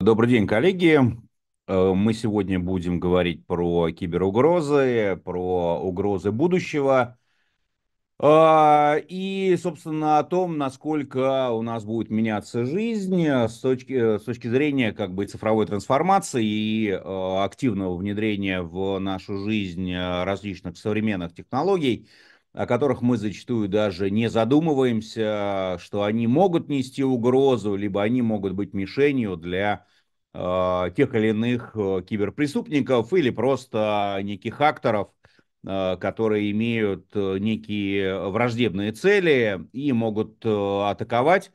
Добрый день, коллеги. Э, мы сегодня будем говорить про киберугрозы, про угрозы будущего э, и, собственно, о том, насколько у нас будет меняться жизнь э, с точки, с точки зрения как бы, цифровой трансформации и активного внедрения в нашу жизнь различных современных технологий, о которых мы зачастую даже не задумываемся, что они могут нести угрозу, либо они могут быть мишенью для Э, тех или иных э, киберпреступников или просто неких акторов, э, которые имеют некие враждебные цели и могут атаковать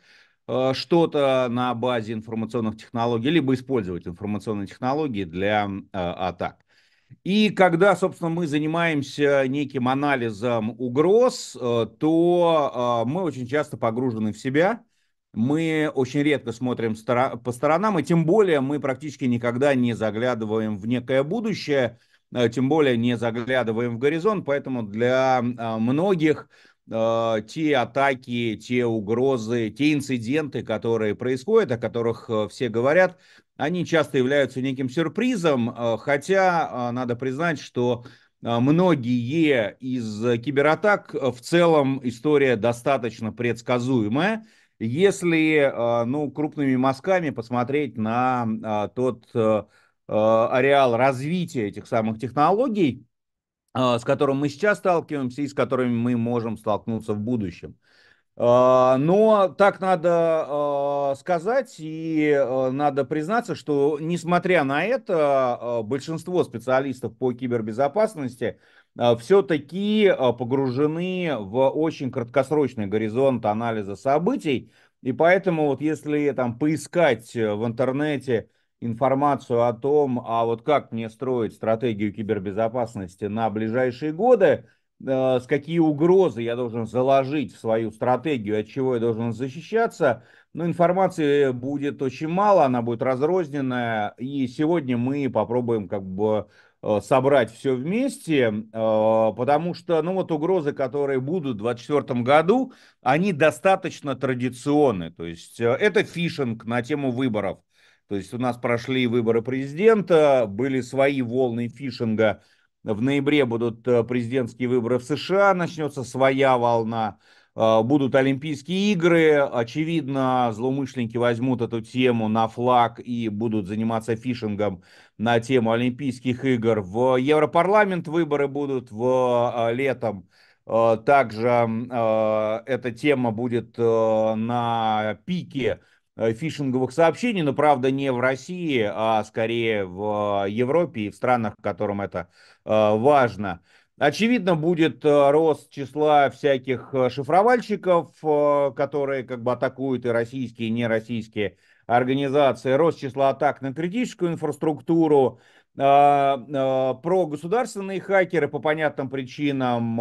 что-то на базе информационных технологий, либо использовать информационные технологии для атак. И когда, собственно, мы занимаемся неким анализом угроз, то мы очень часто погружены в себя – мы очень редко смотрим по сторонам, и тем более мы практически никогда не заглядываем в некое будущее, э, тем более не заглядываем в горизонт, поэтому для а, многих э, те атаки, те угрозы, те инциденты, которые происходят, о которых э, все говорят, они часто являются неким сюрпризом, хотя надо признать, что многие из кибератак в целом история достаточно предсказуемая, если а, ну, крупными мазками посмотреть на а, тот э, а, ареал развития этих самых технологий, с которым мы сейчас сталкиваемся и с которыми мы можем столкнуться в будущем. Но так надо сказать и надо признаться, что несмотря на это, большинство специалистов по кибербезопасности а, все-таки а, погружены в очень краткосрочный горизонт анализа событий. И поэтому вот если там поискать э, в интернете информацию о том, а вот как мне строить стратегию кибербезопасности на ближайшие годы, э, с какие угрозы я должен заложить в свою стратегию, от чего я должен защищаться, но ну, информации будет очень мало, она будет разрозненная, и сегодня мы попробуем как бы Э, собрать все вместе, э, потому что, ну вот угрозы, которые будут в 2024 году, они достаточно традиционны. То есть э, это фишинг на тему выборов. То есть у нас прошли выборы президента, были свои волны фишинга. В ноябре будут президентские выборы в США, начнется своя волна. А, будут Олимпийские игры, очевидно, злоумышленники возьмут эту тему на флаг и будут заниматься фишингом на тему Олимпийских игр. В Европарламент выборы будут в а, летом. А, также эта тема будет э, на пике э, фишинговых сообщений, но правда не в России, а скорее в Европе и в странах, которым это важно. Очевидно, будет э, рост числа всяких э, шифровальщиков, э, которые как бы атакуют и российские, и нероссийские организации, рост числа атак на критическую инфраструктуру, про государственные хакеры по понятным причинам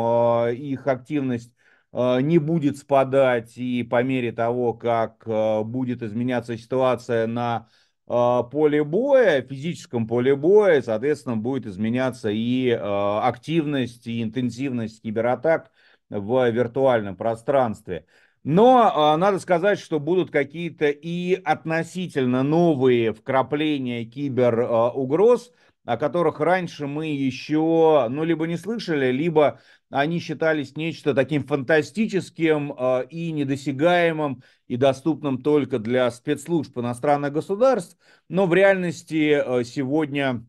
их активность не будет спадать и по мере того, как будет изменяться ситуация на а, поле боя, физическом поле боя, соответственно, будет изменяться и а, активность, и интенсивность кибератак в виртуальном пространстве. Но а, надо сказать, что будут какие-то и относительно новые вкрапления киберугроз, о которых раньше мы еще, ну, либо не слышали, либо они считались нечто таким фантастическим э, и недосягаемым, и доступным только для спецслужб иностранных государств. Но в реальности э, сегодня,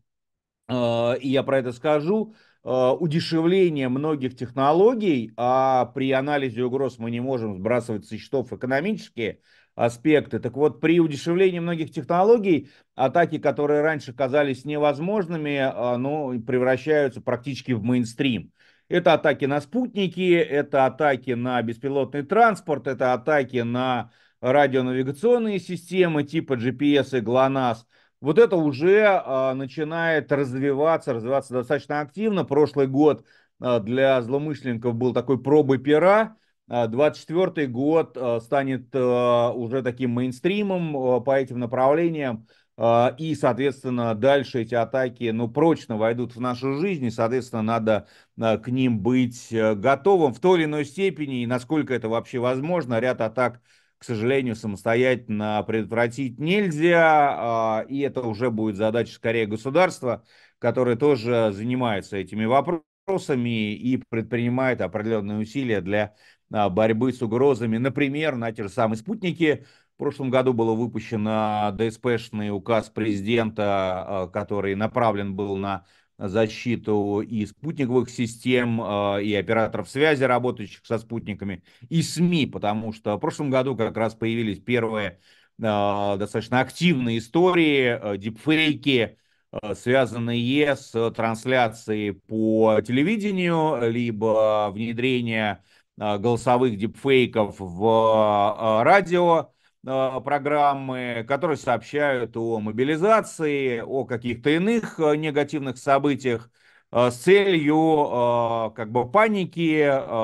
э, и я про это скажу, удешевление многих технологий, а при анализе угроз мы не можем сбрасывать со счетов экономические, аспекты. Так вот, при удешевлении многих технологий атаки, которые раньше казались невозможными, а, ну, превращаются практически в мейнстрим. Это атаки на спутники, это атаки на беспилотный транспорт, это атаки на радионавигационные системы типа GPS и GLONASS. Вот это уже а, начинает развиваться, развиваться достаточно активно. Прошлый год а, для злоумышленников был такой пробы пера, 24 э, год э, станет э, уже таким мейнстримом по этим направлениям. И, соответственно, дальше эти атаки ну, прочно войдут в нашу жизнь, и, соответственно, надо к ним быть готовым в той или иной степени, и насколько это вообще возможно. Ряд атак, к сожалению, самостоятельно предотвратить нельзя, и это уже будет задача скорее государства, которое тоже занимается этими вопросами и предпринимает определенные усилия для а, борьбы с угрозами. Например, на те же самые спутники. В прошлом году был выпущен ДСПшный указ президента, а, который направлен был на защиту и спутниковых систем, а, и операторов связи, работающих со спутниками, и СМИ, потому что в прошлом году как раз появились первые достаточно активные истории, дипфейки, связанные с трансляцией по телевидению, либо внедрение Э, голосовых дипфейков в э, радио э, программы, которые сообщают о мобилизации, о каких-то иных негативных событиях с целью как бы паники,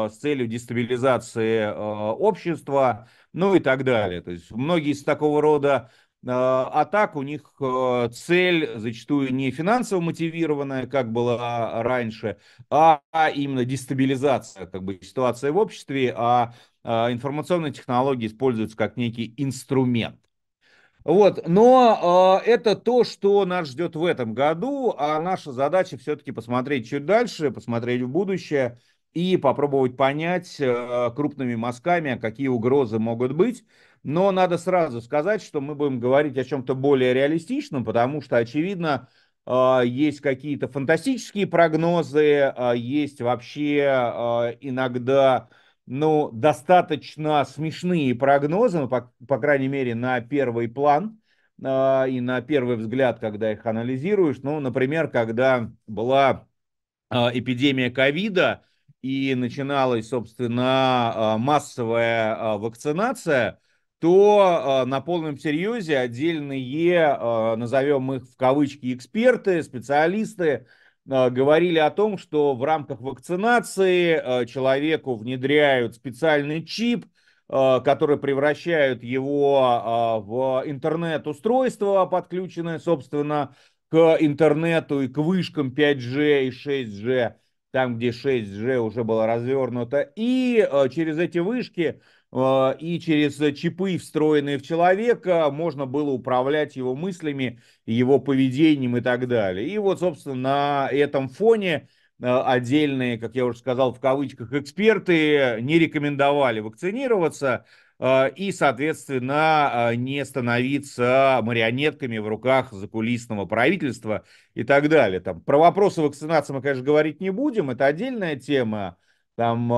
с целью дестабилизации общества, ну и так далее. То есть многие из такого рода а, а так у них э, цель зачастую не финансово мотивированная, как было раньше, а, а именно дестабилизация как бы, ситуации в обществе, а, а информационные технологии используются как некий инструмент. Вот, но э, это то, что нас ждет в этом году, а наша задача все-таки посмотреть чуть дальше, посмотреть в будущее и попробовать понять э, крупными мазками, какие угрозы могут быть. Но надо сразу сказать, что мы будем говорить о чем-то более реалистичном, потому что, очевидно, а, есть какие-то фантастические прогнозы, а, есть вообще а, иногда ну, достаточно смешные прогнозы, ну, по, по крайней мере, на первый план и на первый взгляд, когда их анализируешь. Ну, например, когда была эпидемия ковида и начиналась, собственно, массовая вакцинация – то э, на полном серьезе отдельные, э, назовем их в кавычки, эксперты, специалисты, э, говорили о том, что в рамках вакцинации человеку внедряют специальный чип, который превращают его в интернет-устройство, подключенное, собственно, к интернету и к вышкам 5G и 6G, там, где 6G уже было развернуто. И через эти вышки а, и через э, чипы, встроенные в человека, можно было управлять его мыслями, его поведением и так далее. И вот, собственно, на этом фоне а, отдельные, как я уже сказал, в кавычках, эксперты не рекомендовали вакцинироваться а, и, соответственно, не становиться марионетками в руках закулисного правительства и так далее. Там, про вопросы вакцинации мы, конечно, говорить не будем, это отдельная тема, там э,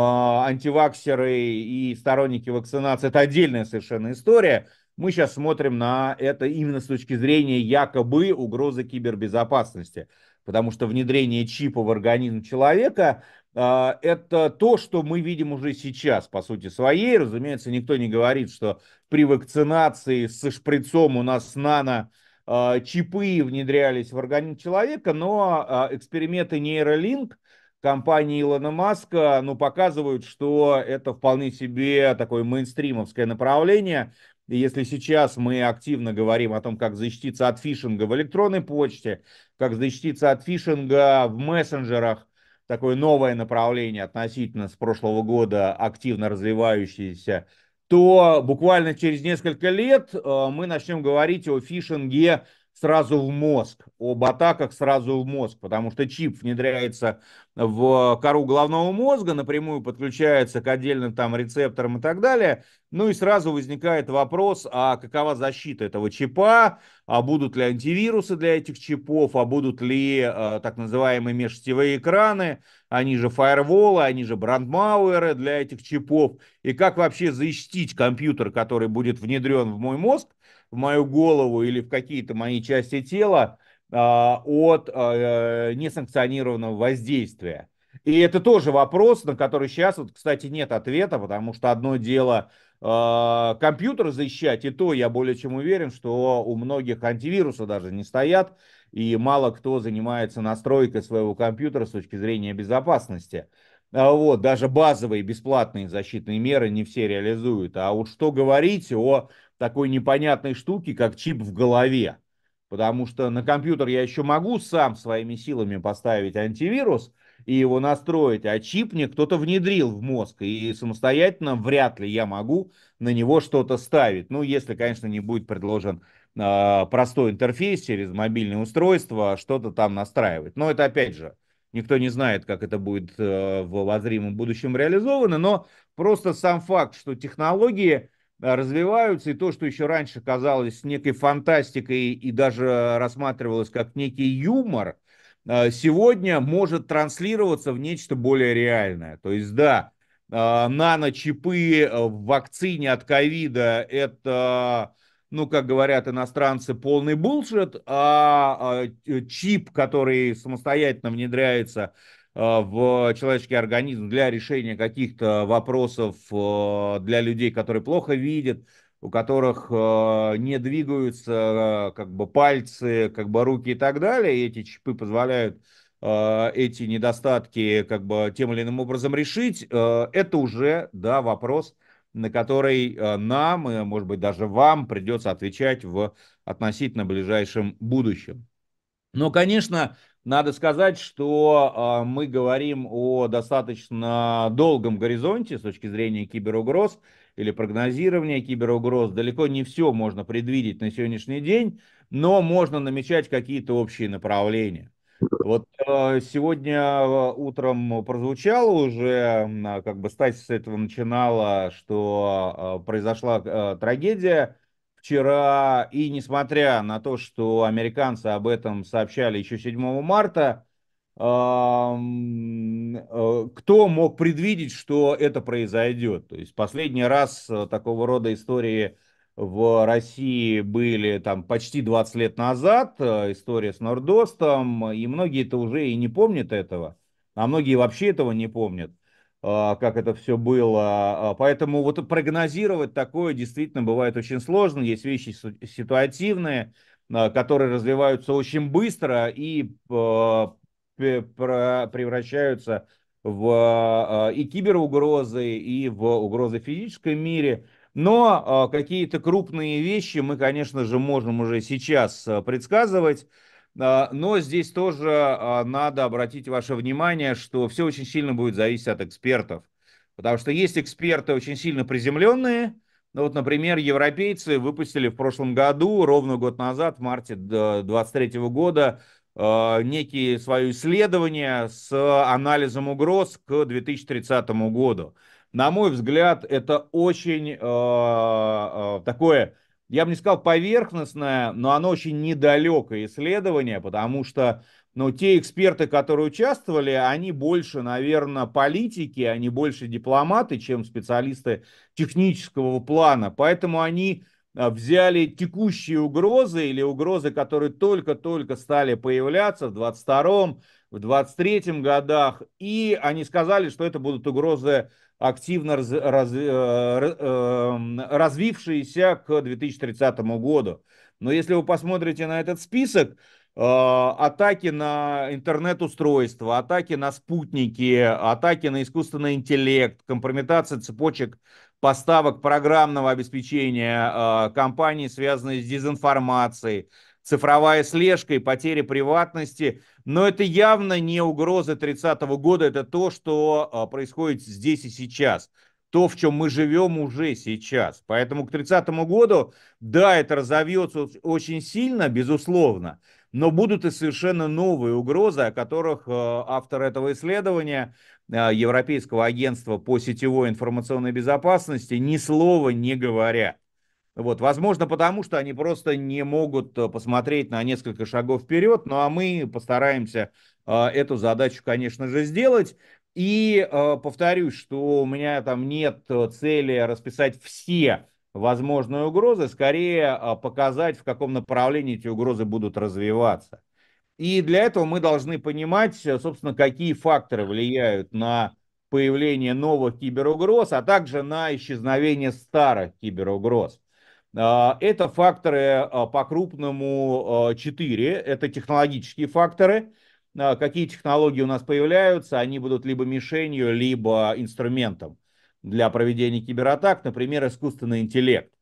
антиваксеры и сторонники вакцинации, это отдельная совершенно история. Мы сейчас смотрим на это именно с точки зрения якобы угрозы кибербезопасности, потому что внедрение чипа в организм человека э, это то, что мы видим уже сейчас, по сути своей. Разумеется, никто не говорит, что при вакцинации со шприцом у нас нано э, чипы внедрялись в организм человека, но эксперименты нейролинк компании Илона Маска, ну, показывают, что это вполне себе такое мейнстримовское направление. И если сейчас мы активно говорим о том, как защититься от фишинга в электронной почте, как защититься от фишинга в мессенджерах, такое новое направление относительно с прошлого года, активно развивающееся, то буквально через несколько лет э, мы начнем говорить о фишинге сразу в мозг, об атаках сразу в мозг, потому что чип внедряется в кору головного мозга, напрямую подключается к отдельным там рецепторам и так далее, ну и сразу возникает вопрос, а какова защита этого чипа, а будут ли антивирусы для этих чипов, а будут ли э, так называемые межсетевые экраны, они же фаерволы, они же брандмауэры для этих чипов, и как вообще защитить компьютер, который будет внедрен в мой мозг, в мою голову или в какие-то мои части тела а, от а, э, несанкционированного воздействия. И это тоже вопрос, на который сейчас, вот, кстати, нет ответа, потому что одно дело э, компьютер защищать, и то я более чем уверен, что у многих антивируса даже не стоят, и мало кто занимается настройкой своего компьютера с точки зрения безопасности. А вот, даже базовые бесплатные защитные меры не все реализуют. А вот что говорить о такой непонятной штуке, как чип в голове. Потому что на компьютер я еще могу сам своими силами поставить антивирус и его настроить, а чип мне кто-то внедрил в мозг, и самостоятельно вряд ли я могу на него что-то ставить. Ну, если, конечно, не будет предложен э, простой интерфейс через мобильное устройство, а что-то там настраивать. Но это опять же Никто не знает, как это будет э, в возримом будущем реализовано, но просто сам факт, что технологии э, развиваются, и то, что еще раньше казалось некой фантастикой и даже рассматривалось как некий юмор, э, сегодня может транслироваться в нечто более реальное. То есть, да, наночипы в вакцине от ковида – это ну, как говорят иностранцы, полный булшет, а, а э, чип, который самостоятельно внедряется э, в человеческий организм для решения каких-то вопросов э, для людей, которые плохо видят, у которых не двигаются как бы пальцы, как бы руки и так далее. И эти чипы позволяют эти недостатки как бы тем или иным образом решить. Это уже, да, вопрос на который э, нам, и, может быть, даже вам придется отвечать в относительно ближайшем будущем. Но, конечно, надо сказать, что э, мы говорим о достаточно долгом горизонте с точки зрения киберугроз или прогнозирования киберугроз. Далеко не все можно предвидеть на сегодняшний день, но можно намечать какие-то общие направления. Вот э, сегодня э, утром прозвучало уже, а, как бы стать с этого начинала, что э, произошла трагедия вчера, и несмотря на то, что американцы об этом сообщали еще 7 марта, кто мог предвидеть, что это произойдет? То есть последний раз такого рода истории – в России были там почти 20 лет назад, э, история с Нордостом, и многие это уже и не помнят этого, а многие вообще этого не помнят, а, как это все было. А, поэтому вот прогнозировать такое действительно бывает очень сложно, есть вещи ситуативные, а, которые развиваются очень быстро и превращаются в и киберугрозы, и в угрозы в физическом мире – но э, какие-то крупные вещи мы, конечно же, можем уже сейчас э, предсказывать. Э, но здесь тоже надо обратить ваше внимание, что все очень сильно будет зависеть от экспертов. Потому что есть эксперты очень сильно приземленные. Ну, вот, например, европейцы выпустили в прошлом году, ровно год назад, в марте 2023 года, некие свое исследование с анализом угроз к 2030 году. На мой взгляд, это очень э, э, такое, я бы не сказал поверхностное, но оно очень недалекое исследование, потому что ну, те эксперты, которые участвовали, они больше, наверное, политики, они больше дипломаты, чем специалисты технического плана. Поэтому они э, взяли текущие угрозы или угрозы, которые только-только стали появляться в 22-м, в 23-м годах, и они сказали, что это будут угрозы активно раз, раз, э, э, развившиеся к 2030 году. Но если вы посмотрите на этот список, э, атаки на интернет-устройства, атаки на спутники, атаки на искусственный интеллект, компрометация цепочек поставок программного обеспечения компаний, связанные с дезинформацией, цифровая слежка и потеря приватности. Но это явно не угроза 30-го года, это то, что а, происходит здесь и сейчас. То, в чем мы живем уже сейчас. Поэтому к 30 году, да, это разовьется очень сильно, безусловно, но будут и совершенно новые угрозы, о которых а, автор этого исследования а, Европейского агентства по сетевой информационной безопасности ни слова не говорят. Вот, возможно, потому что они просто не могут э, посмотреть на несколько шагов вперед, ну а мы постараемся э, эту задачу, конечно же, сделать. И э, повторюсь, что у меня там нет э, цели расписать все возможные угрозы, скорее э, показать, в каком направлении эти угрозы будут развиваться. И для этого мы должны понимать, э, собственно, какие факторы влияют на появление новых киберугроз, а также на исчезновение старых киберугроз. А, это факторы а, по-крупному 4, а, это технологические факторы, какие технологии у нас появляются, они будут либо мишенью, либо инструментом для проведения кибератак, например, искусственный интеллект.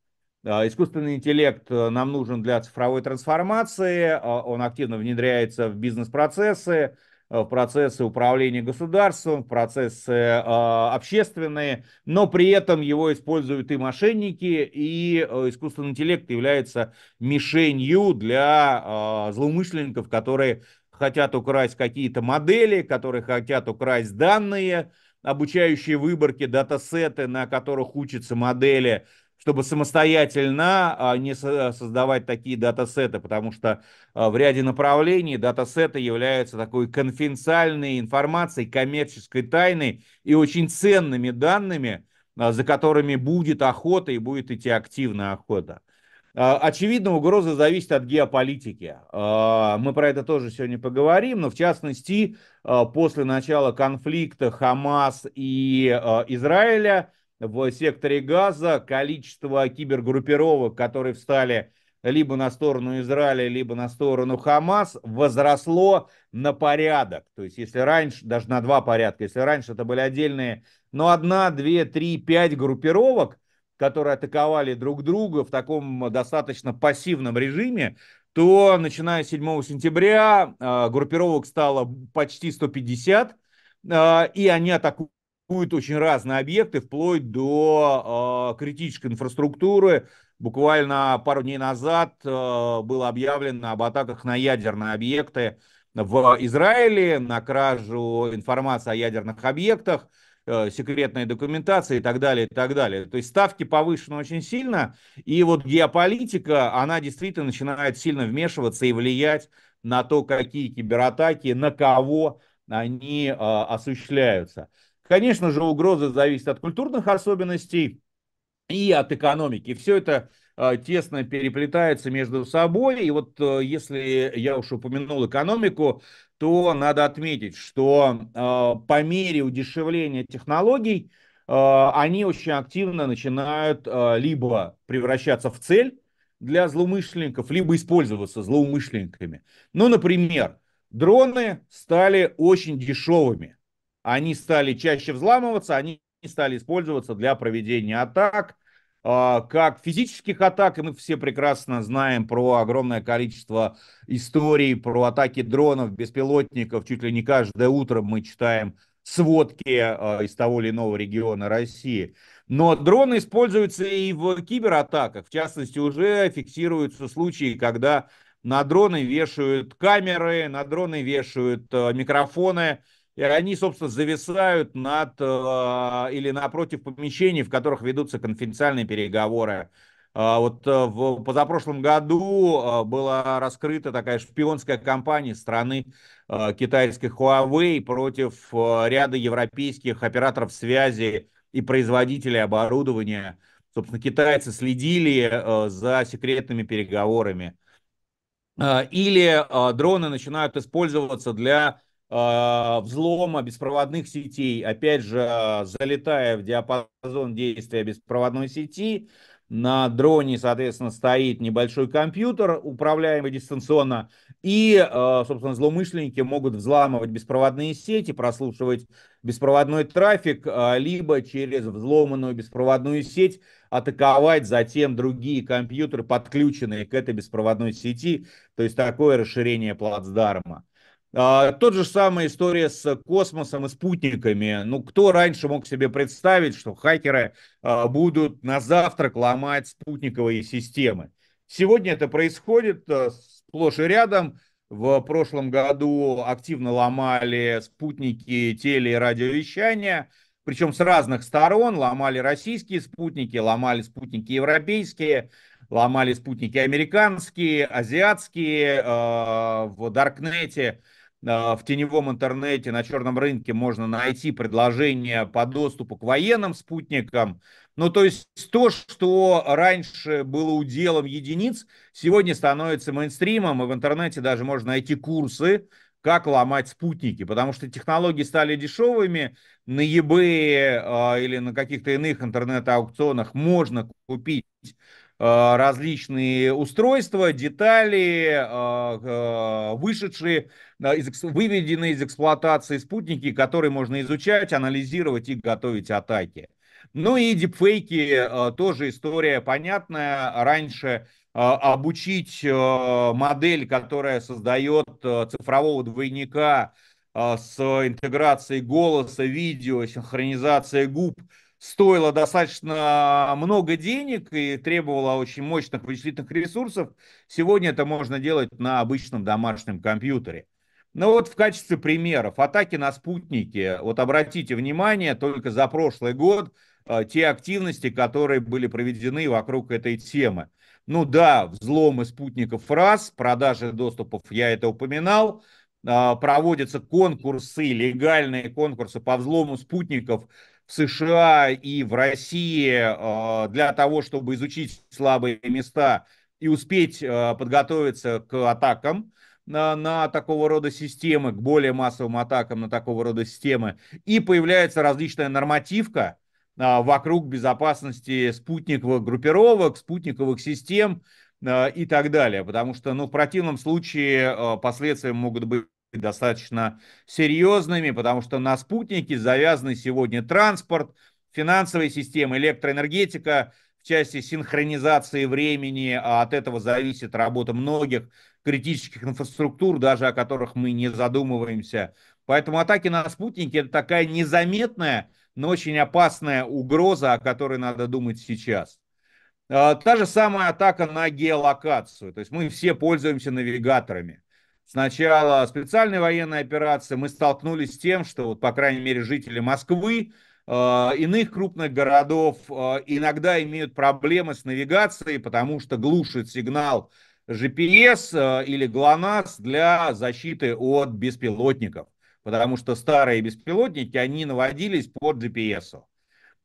Искусственный интеллект э, нам нужен для цифровой трансформации, он активно внедряется в бизнес-процессы, в процессы управления государством, в процессы э, общественные, но при этом его используют и мошенники, и э, искусственный интеллект является мишенью для э, злоумышленников, которые хотят украсть какие-то модели, которые хотят украсть данные, обучающие выборки, датасеты, на которых учатся модели, чтобы самостоятельно а, не создавать такие датасеты, потому что а, в ряде направлений датасеты являются такой конфиденциальной информацией, коммерческой тайной и очень ценными данными, а, за которыми будет охота и будет идти активная охота. Очевидно, угроза зависит от геополитики. Мы про это тоже сегодня поговорим, но в частности, после начала конфликта Хамас и Израиля – в секторе Газа. Количество кибергруппировок, которые встали либо на сторону Израиля, либо на сторону Хамас, возросло на порядок. То есть, если раньше, даже на два порядка, если раньше это были отдельные, но одна, две, три, пять группировок, которые атаковали друг друга в таком достаточно пассивном режиме, то начиная с 7 сентября э, группировок стало почти 150, э, и они атакуют существуют очень разные объекты, вплоть до э, критической инфраструктуры. Буквально пару дней назад э, было объявлено об атаках на ядерные объекты в Израиле, на кражу информации о ядерных объектах, э, секретной документации и так далее, и так далее. То есть ставки повышены очень сильно, и вот геополитика, она действительно начинает сильно вмешиваться и влиять на то, какие кибератаки, на кого они э, осуществляются. Конечно же, угроза зависит от культурных особенностей и от экономики. Все это а, тесно переплетается между собой. И вот э, если я уж упомянул экономику, то надо отметить, что а, по мере удешевления технологий а, они очень активно начинают либо превращаться в цель для злоумышленников, либо использоваться злоумышленниками. Ну, например, дроны стали очень дешевыми – они стали чаще взламываться, они стали использоваться для проведения атак, а, как физических атак, и мы все прекрасно знаем про огромное количество историй, про атаки дронов, беспилотников. Чуть ли не каждое утро мы читаем сводки а, из того или иного региона России. Но дроны используются и в кибератаках. В частности, уже фиксируются случаи, когда на дроны вешают камеры, на дроны вешают а, микрофоны, и они, собственно, зависают над э, или напротив помещений, в которых ведутся конфиденциальные переговоры. Э, вот э, в позапрошлом году была раскрыта такая шпионская кампания страны китайской Huawei против ряда европейских операторов связи и производителей оборудования. Собственно, китайцы следили за секретными переговорами. Или дроны начинают использоваться для а, взлома беспроводных сетей, опять же, а, залетая в диапазон действия беспроводной сети, на дроне, соответственно, стоит небольшой компьютер, управляемый дистанционно, и, а, собственно, злоумышленники могут взламывать беспроводные сети, прослушивать беспроводной трафик, либо через взломанную беспроводную сеть атаковать затем другие компьютеры, подключенные к этой беспроводной сети, то есть такое расширение плацдарма. А, тот же самая история с космосом и спутниками. Ну, кто раньше мог себе представить, что хакеры а, будут на завтрак ломать спутниковые системы? Сегодня это происходит а, сплошь и рядом. В прошлом году активно ломали спутники теле- и радиовещания, причем с разных сторон. Ломали российские спутники, ломали спутники европейские, ломали спутники американские, азиатские. в Даркнете а, в теневом интернете, на черном рынке можно найти предложения по доступу к военным спутникам. Ну, то есть то, что раньше было уделом единиц, сегодня становится мейнстримом, и в интернете даже можно найти курсы, как ломать спутники, потому что технологии стали дешевыми, на eBay э, или на каких-то иных интернет-аукционах можно купить а, различные устройства, детали, вышедшие Э, выведены из эксплуатации спутники, которые можно изучать, анализировать и готовить атаки. Ну и дипфейки э, тоже история понятная. Раньше э, обучить модель, которая создает цифрового двойника с интеграцией голоса, видео, синхронизацией губ, стоило достаточно много денег и требовало очень мощных вычислительных ресурсов. Сегодня это можно делать на обычном домашнем компьютере. Ну вот в качестве примеров. Атаки на спутники. Вот обратите внимание, только за прошлый год э, те активности, которые были проведены вокруг этой темы. Ну да, взломы спутников раз, продажи доступов, я это упоминал, э, проводятся конкурсы, легальные конкурсы по взлому спутников в США и в России э, для того, чтобы изучить слабые места и успеть подготовиться к атакам на, на такого рода системы, к более массовым атакам на такого рода системы, и появляется различная нормативка а, вокруг безопасности спутниковых группировок, спутниковых систем а, и так далее. Потому что ну, в противном случае а, последствия могут быть достаточно серьезными, потому что на спутнике завязаны сегодня транспорт, финансовая система электроэнергетика, в части синхронизации времени, а от этого зависит работа многих критических инфраструктур, даже о которых мы не задумываемся. Поэтому атаки на спутники – это такая незаметная, но очень опасная угроза, о которой надо думать сейчас. А, та же самая атака на геолокацию. То есть мы все пользуемся навигаторами. Сначала начала специальной военной операции мы столкнулись с тем, что, вот, по крайней мере, жители Москвы Э, иных крупных городов э, иногда имеют проблемы с навигацией, потому что глушит сигнал GPS э, или ГЛОНАСС для защиты от беспилотников, потому что старые беспилотники, они наводились по GPS.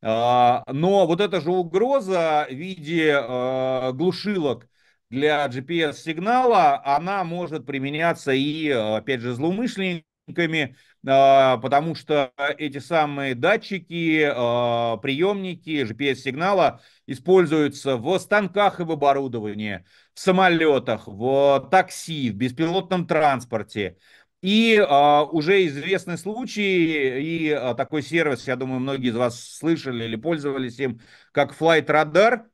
Но вот эта же угроза в виде глушилок для GPS-сигнала, она может применяться и, опять же, злоумышленниками, а, потому что эти самые датчики, а, приемники GPS-сигнала используются в станках и в оборудовании, в самолетах, в такси, в беспилотном транспорте. И а, уже известны случаи, и такой сервис, я думаю, многие из вас слышали или пользовались им, как Flight Radar.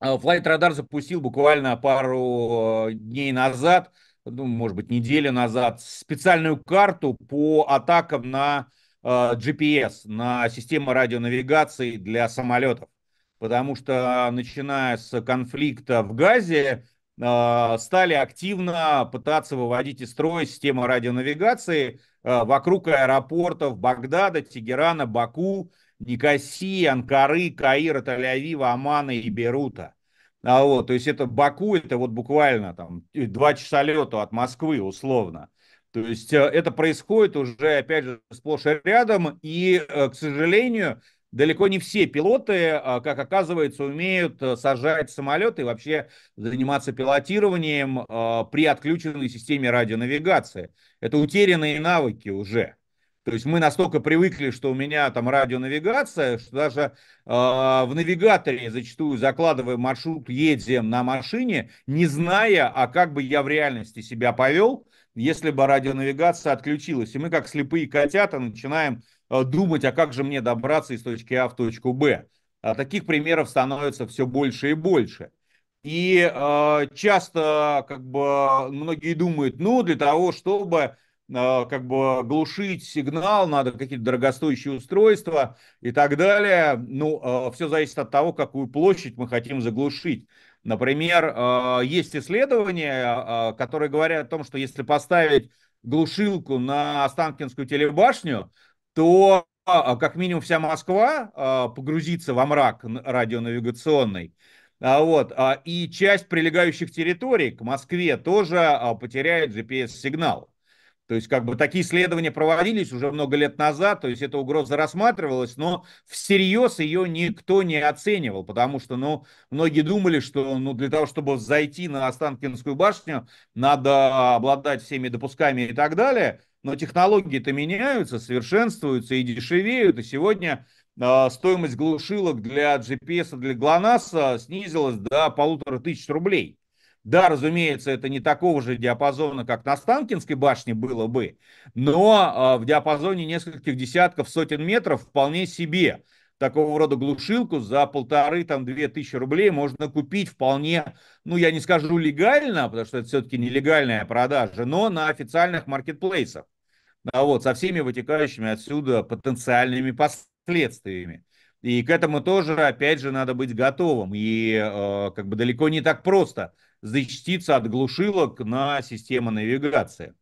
Flight Radar запустил буквально пару дней назад ну, может быть, неделю назад специальную карту по атакам на э, GPS, на систему радионавигации для самолетов. Потому что, начиная с конфликта в Газе, э, стали активно пытаться выводить из строя систему радионавигации э, вокруг аэропортов Багдада, Тегерана, Баку, Никосии, Анкары, Каира, Тель-Авива, Амана и Берута. А вот, то есть это Баку, это вот буквально там два часа лету от Москвы условно. То есть э, это происходит уже, опять же, сплошь и рядом, и, э, к сожалению, далеко не все пилоты, а, как оказывается, умеют э, сажать самолеты и вообще заниматься пилотированием а, при отключенной системе радионавигации. Это утерянные навыки уже. То есть мы настолько привыкли, что у меня там радионавигация, что даже э, в навигаторе зачастую закладывая маршрут, едем на машине, не зная, а как бы я в реальности себя повел, если бы радионавигация отключилась. И мы как слепые котята начинаем э, думать, а как же мне добраться из точки А в точку Б. А таких примеров становится все больше и больше. И э, часто как бы многие думают, ну для того, чтобы а, как бы глушить сигнал, надо какие-то дорогостоящие устройства и так далее. Ну, а, все зависит от того, какую площадь мы хотим заглушить. Например, а, есть исследования, которые говорят о том, что если поставить глушилку на Останкинскую телебашню, то как минимум вся Москва погрузится во мрак радионавигационный. Вот. И часть прилегающих территорий к Москве тоже потеряет GPS-сигнал. То есть, как бы такие исследования проводились уже много лет назад, то есть эта угроза рассматривалась, но всерьез ее никто не оценивал, потому что, ну, многие думали, что, ну, для того, чтобы зайти на Останкинскую башню, надо обладать всеми допусками и так далее, но технологии-то меняются, совершенствуются и дешевеют, и сегодня э, стоимость глушилок для GPS, для ГЛОНАССа снизилась до полутора тысяч рублей. Да, разумеется, это не такого же диапазона, как на Станкинской башне было бы, но а, в диапазоне нескольких десятков, сотен метров вполне себе такого рода глушилку за полторы, там, две тысячи рублей можно купить вполне, ну, я не скажу легально, потому что это все-таки нелегальная продажа, но на официальных маркетплейсах. Да, вот, со всеми вытекающими отсюда потенциальными последствиями. И к этому тоже, опять же, надо быть готовым. И э, как бы далеко не так просто защититься от глушилок на систему навигации.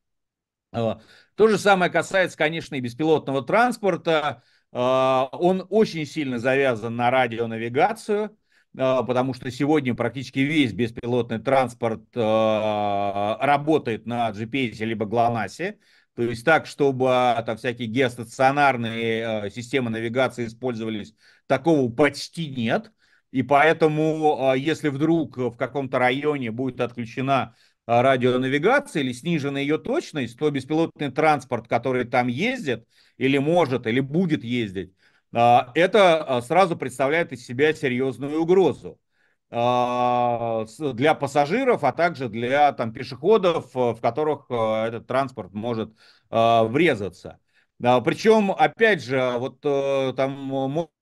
А, то же самое касается, конечно, и беспилотного транспорта. А, он очень сильно завязан на радионавигацию, а, потому что сегодня практически весь беспилотный транспорт работает на GPS либо ГЛОНАССе. То есть так, чтобы там всякие геостационарные системы навигации использовались, такого почти нет. И поэтому, а, если вдруг в каком-то районе будет отключена а, радионавигация или снижена ее точность, то беспилотный транспорт, который там ездит, или может, или будет ездить, а, это сразу представляет из себя серьезную угрозу для пассажиров, а также для там, пешеходов, в которых этот транспорт может врезаться. Да, причем, опять же, а вот э, там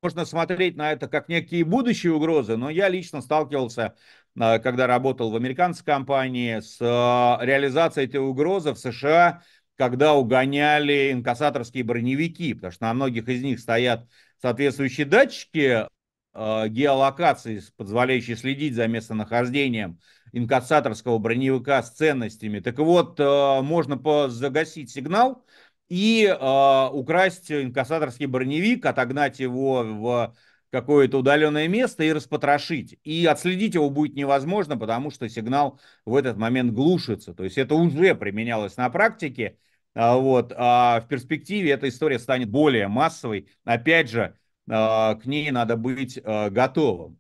можно смотреть на это как некие будущие угрозы, но я лично сталкивался, э, когда работал в американской компании, с э, реализацией этой угрозы в США, когда угоняли инкассаторские броневики, потому что на многих из них стоят соответствующие датчики э, геолокации, позволяющие следить за местонахождением инкассаторского броневика с ценностями. Так вот, э, можно загасить сигнал, и э, украсть инкассаторский броневик, отогнать его в какое-то удаленное место и распотрошить. И отследить его будет невозможно, потому что сигнал в этот момент глушится. То есть это уже применялось на практике. А, вот. А в перспективе эта история станет более массовой. Опять же, а, к ней надо быть готовым.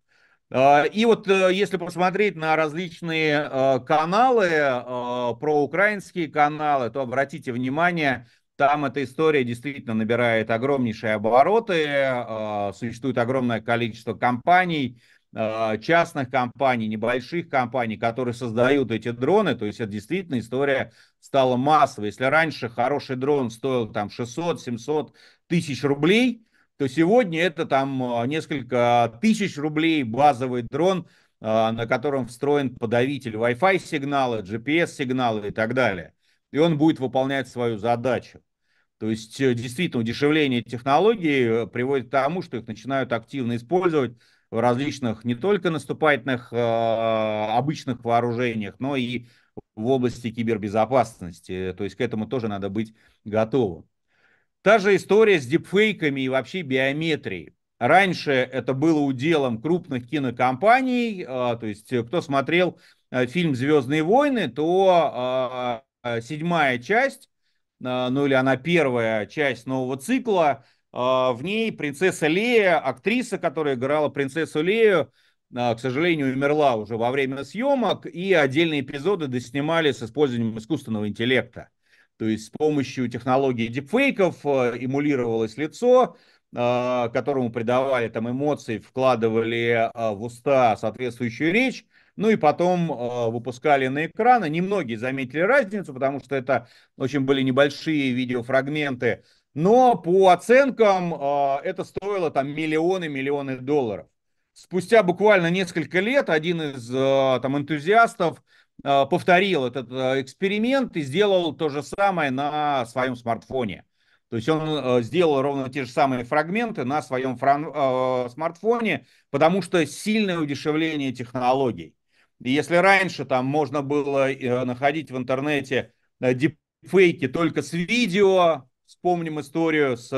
И вот э, если посмотреть на различные каналы, проукраинские каналы, то обратите внимание, там эта история действительно набирает огромнейшие обороты, а, существует огромное количество компаний, а, частных компаний, небольших компаний, которые создают эти дроны, то есть это действительно история стала массовой. Если раньше хороший дрон стоил там 600-700 тысяч рублей, то сегодня это там а, несколько тысяч рублей базовый дрон, на котором встроен подавитель Wi-Fi сигнала, GPS сигнала и так далее. И он будет выполнять свою задачу. То есть э, действительно удешевление технологий э, приводит к тому, что их начинают активно использовать в различных не только наступательных э, а, обычных вооружениях, но и в области кибербезопасности. То есть к этому тоже надо быть готовым. Та же история с дипфейками и вообще биометрией. Раньше это было уделом крупных кинокомпаний, а, то есть кто смотрел фильм «Звездные войны», то а, седьмая часть а, ну или она первая часть нового цикла. А, в ней принцесса Лея, актриса, которая играла принцессу Лею, а, к сожалению, умерла уже во время съемок, и отдельные эпизоды доснимали с использованием искусственного интеллекта. То есть с помощью технологии дипфейков эмулировалось лицо, которому придавали там эмоции, вкладывали в уста соответствующую речь, ну и потом э, выпускали на экраны. Немногие заметили разницу, потому что это очень были небольшие видеофрагменты. Но по оценкам э, это стоило там миллионы-миллионы долларов. Спустя буквально несколько лет один из э, там энтузиастов э, повторил этот э, эксперимент и сделал то же самое на своем смартфоне. То есть он э, сделал ровно те же самые фрагменты на своем фран- э, смартфоне, потому что сильное удешевление технологий. Если раньше там можно было э, находить в интернете э, дипфейки только с видео, вспомним историю с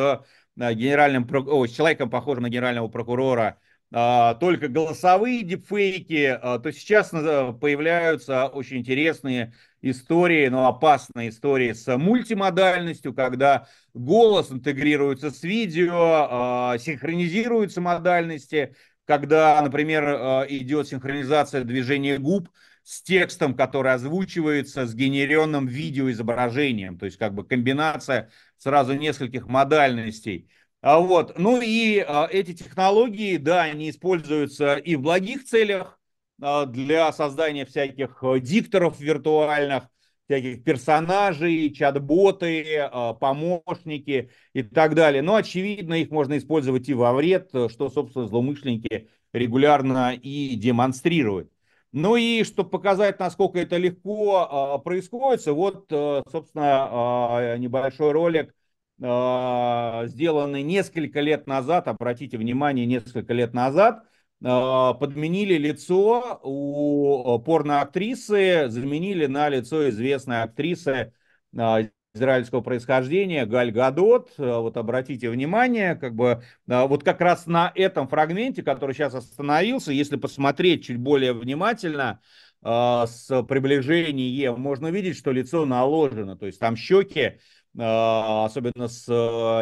э, генеральным, о, с человеком, похожим на генерального прокурора, а, только голосовые дипфейки, а, то сейчас появляются очень интересные истории, но опасные истории с мультимодальностью, когда голос интегрируется с видео, а, синхронизируются модальности, когда, например, э, идет синхронизация движения губ с текстом, который озвучивается, с генеренным видеоизображением, то есть как бы комбинация сразу нескольких модальностей. А вот. Ну и э, эти технологии, да, они используются и в благих целях э, для создания всяких дикторов виртуальных, всяких персонажей, чат-боты, э, помощники и так далее. Но, очевидно, их можно использовать и во вред, э, что, собственно, злоумышленники регулярно и демонстрируют. Ну и чтобы показать, насколько это легко э, происходит, вот, собственно, небольшой ролик, сделанный несколько лет назад, обратите внимание, несколько лет назад – а, подменили лицо у а, порноактрисы, заменили на лицо известной актрисы а, израильского происхождения Галь Гадот. Вот обратите внимание, как бы вот как раз на этом фрагменте, который сейчас остановился, если посмотреть чуть более внимательно, с приближением можно видеть, что лицо наложено, то есть там щеки особенно с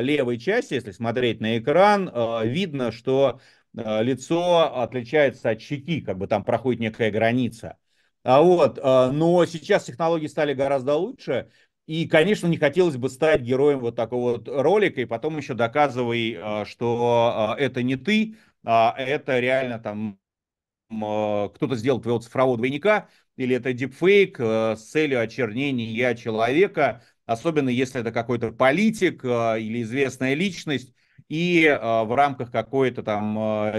левой части, если смотреть на экран, видно, что Э, лицо отличается от щеки, как бы там проходит некая граница. А вот, э, но сейчас технологии стали гораздо лучше, и, конечно, не хотелось бы стать героем вот такого вот ролика, и потом еще доказывай, э, что это не ты, а это реально там кто-то сделал твоего цифрового двойника, или это дипфейк с целью очернения человека, особенно если это какой-то политик или известная личность, и а, в рамках какой-то там а,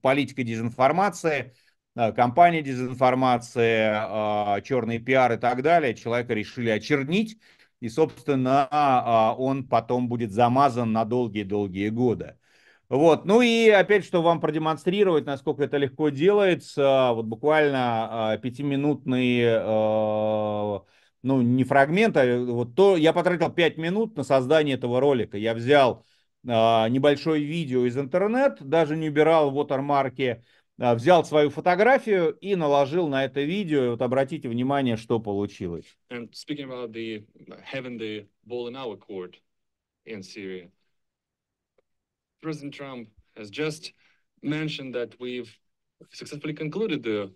политики дезинформации, а, компании дезинформации, черный пиар и так далее, человека решили очернить, и, собственно, он потом будет замазан на долгие-долгие годы. Вот. Ну и опять, что вам продемонстрировать, насколько это легко делается, вот буквально пятиминутный ну, не фрагмент, а вот то, я потратил пять минут на создание этого ролика. Я взял небольшое видео из интернет, даже не убирал watermarки, взял свою фотографию и наложил на это видео. И вот обратите внимание, что получилось. And speaking about the having the ball in our court in Syria, President Trump has just mentioned that we've successfully concluded the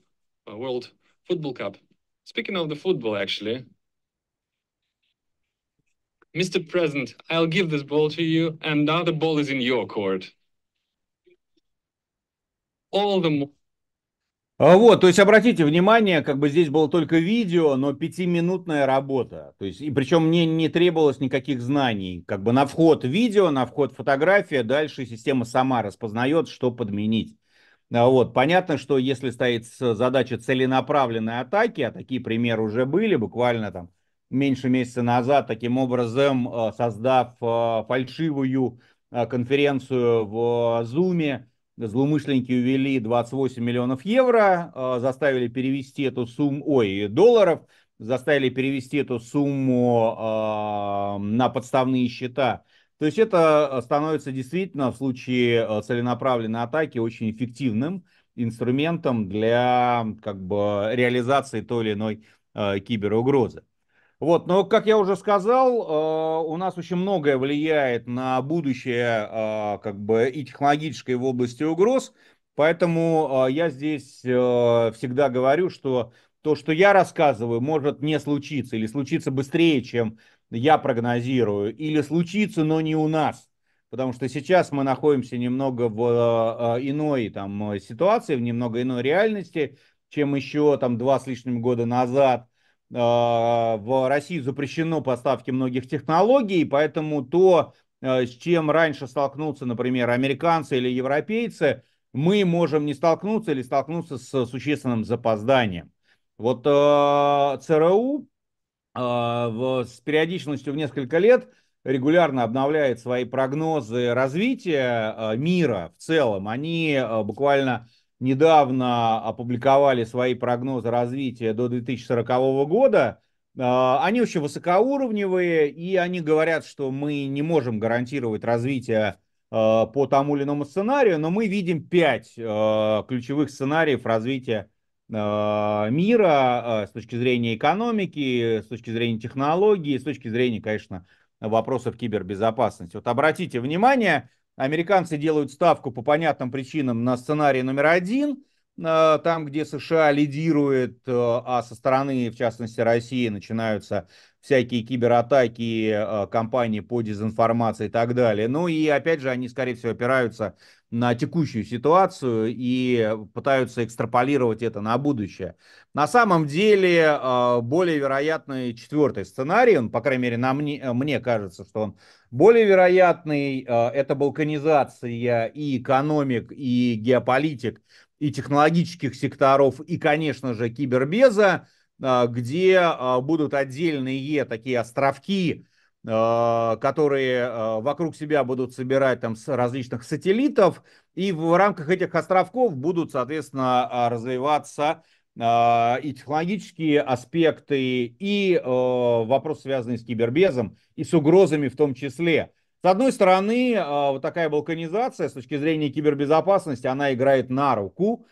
World Football Cup. Speaking of the football, actually, Mr. President, I'll give this ball to you, and now the ball is in your court. All the а Вот, то есть обратите внимание, как бы здесь было только видео, но пятиминутная работа. То есть, и причем мне не требовалось никаких знаний. Как бы на вход видео, на вход фотография, дальше система сама распознает, что подменить. А вот, понятно, что если стоит задача целенаправленной атаки, а такие примеры уже были, буквально там меньше месяца назад, таким образом э, создав э, фальшивую э, конференцию в Zoom. Злоумышленники увели 28 миллионов евро, заставили перевести эту сумму, ой, долларов, заставили перевести эту сумму на подставные счета. То есть это становится действительно в случае целенаправленной атаки очень эффективным инструментом для как бы, реализации той или иной киберугрозы. Вот, но, как я уже сказал, э, у нас очень многое влияет на будущее э, как бы и технологической в области угроз, поэтому э, я здесь всегда говорю, что то, что я рассказываю, может не случиться или случиться быстрее, чем я прогнозирую, или случиться, но не у нас. Потому что сейчас мы находимся немного в иной там, ситуации, в немного иной реальности, чем еще там два с лишним года назад а, в России запрещено поставки многих технологий, поэтому то, а, с чем раньше столкнутся, например, американцы или европейцы, мы можем не столкнуться или столкнуться с существенным запозданием. Вот а, ЦРУ с периодичностью в несколько лет регулярно обновляет свои прогнозы развития мира в целом. Они буквально недавно опубликовали свои прогнозы развития до 2040 года. А, они очень высокоуровневые, и они говорят, что мы не можем гарантировать развитие а, по тому или иному сценарию, но мы видим пять а, ключевых сценариев развития мира с точки зрения экономики, с точки зрения технологии, с точки зрения, конечно, вопросов кибербезопасности. Вот обратите внимание, Американцы делают ставку по понятным причинам на сценарий номер один, э, там, где США лидирует, э, а со стороны, в частности, России, начинаются всякие кибератаки, э, кампании по дезинформации и так далее. Ну и, опять же, они, скорее всего, опираются на текущую ситуацию и пытаются экстраполировать это на будущее. На самом деле, э, более вероятный четвертый сценарий, он, по крайней мере, на мне, э, мне кажется, что он более вероятный, э, это балканизация и экономик, и геополитик, и технологических секторов, и, конечно же, кибербеза, где будут отдельные такие островки, а, которые а, вокруг себя будут собирать там с различных сателлитов, и в рамках этих островков будут, соответственно, а, развиваться и технологические аспекты, и вопрос, связанный с кибербезом, и с угрозами в том числе. С одной стороны, вот такая балканизация с точки зрения кибербезопасности, она играет на руку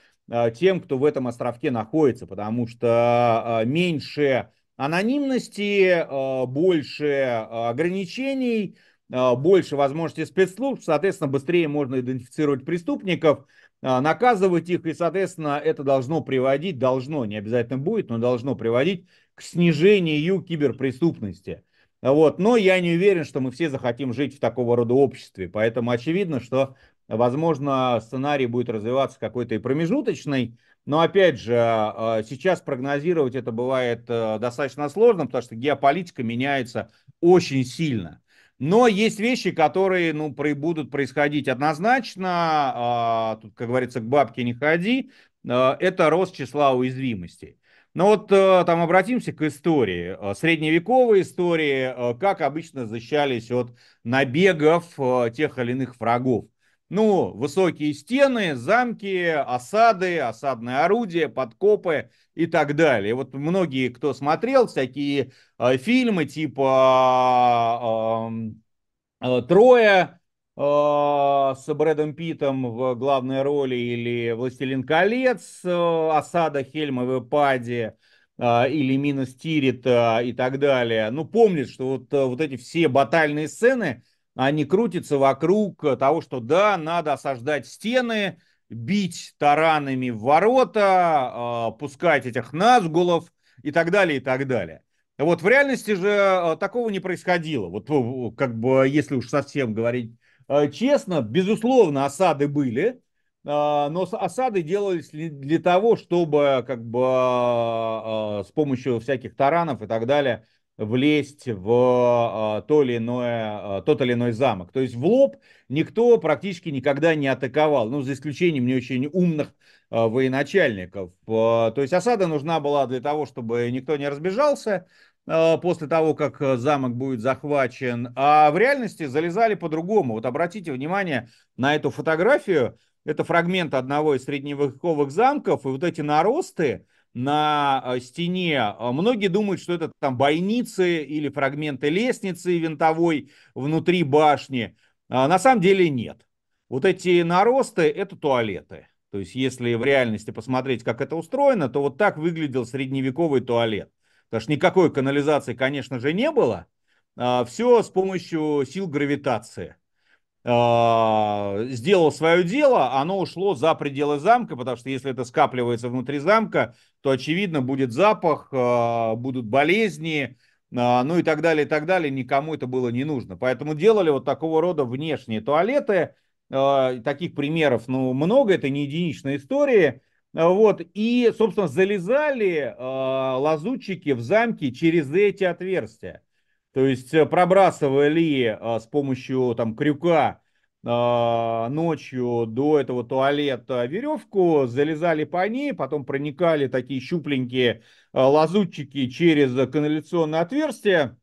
тем, кто в этом островке находится, потому что меньше анонимности, э, больше э, ограничений, э, больше возможностей спецслужб, соответственно, быстрее можно идентифицировать преступников, наказывать их, и, соответственно, это должно приводить, должно, не обязательно будет, но должно приводить к снижению киберпреступности. Вот. Но я не уверен, что мы все захотим жить в такого рода обществе, поэтому очевидно, что, возможно, сценарий будет развиваться какой-то и промежуточный, но опять же, а, а, сейчас прогнозировать это бывает э, достаточно сложно, потому что геополитика меняется очень сильно. Но есть вещи, которые ну, будут происходить однозначно. А, тут, как говорится, к бабке не ходи. Это рост числа уязвимостей. Но вот э, там обратимся к истории, э, средневековой истории, как обычно защищались от набегов тех или иных врагов. Ну, высокие стены, замки, осады, осадные орудия, подкопы и так далее. Вот многие, кто смотрел всякие э, фильмы типа э, эм, э, «Трое», э, с Брэдом Питом в главной роли или «Властелин колец», э, «Осада Хельмовой пади», э, или Минус Тирит и так далее. Ну, помнит, что вот, вот эти все батальные сцены, они крутятся вокруг того, что да, надо осаждать стены, бить таранами в ворота, а, пускать этих назгулов и так далее, и так далее. Вот в реальности же а, такого не происходило. Вот ну, как бы, если уж совсем говорить а, честно, безусловно, осады были, но осады делались для того, чтобы как бы с помощью всяких таранов и так далее влезть в а, то или иное, а, тот или иной замок. То есть в лоб никто практически никогда не атаковал, ну, за исключением не очень умных а, военачальников. То есть осада нужна была для того, чтобы никто не разбежался после того, как замок будет захвачен. А в реальности залезали по-другому. Вот обратите внимание на эту фотографию. Это фрагмент одного из средневековых замков. И вот эти наросты, на э, стене. Э, многие думают, что это там бойницы или фрагменты лестницы винтовой внутри башни. А на самом деле нет. Вот эти наросты – это туалеты. То есть, если в реальности посмотреть, как это устроено, то вот так выглядел средневековый туалет. Потому что никакой канализации, конечно же, не было. А Все с помощью сил гравитации. Э, сделал свое дело, оно ушло за пределы замка, потому что если это скапливается внутри замка, то, очевидно, будет запах, э, будут болезни, э, ну и так далее, и так далее. Никому это было не нужно. Поэтому делали вот такого рода внешние туалеты. Таких примеров ну, много, это не единичные истории. Вот. И, собственно, залезали лазутчики в замки через эти отверстия. То есть э, пробрасывали а, с помощью там крюка а, ночью до этого туалета веревку, залезали по ней, потом проникали такие щупленькие а, лазутчики через канализационное отверстие,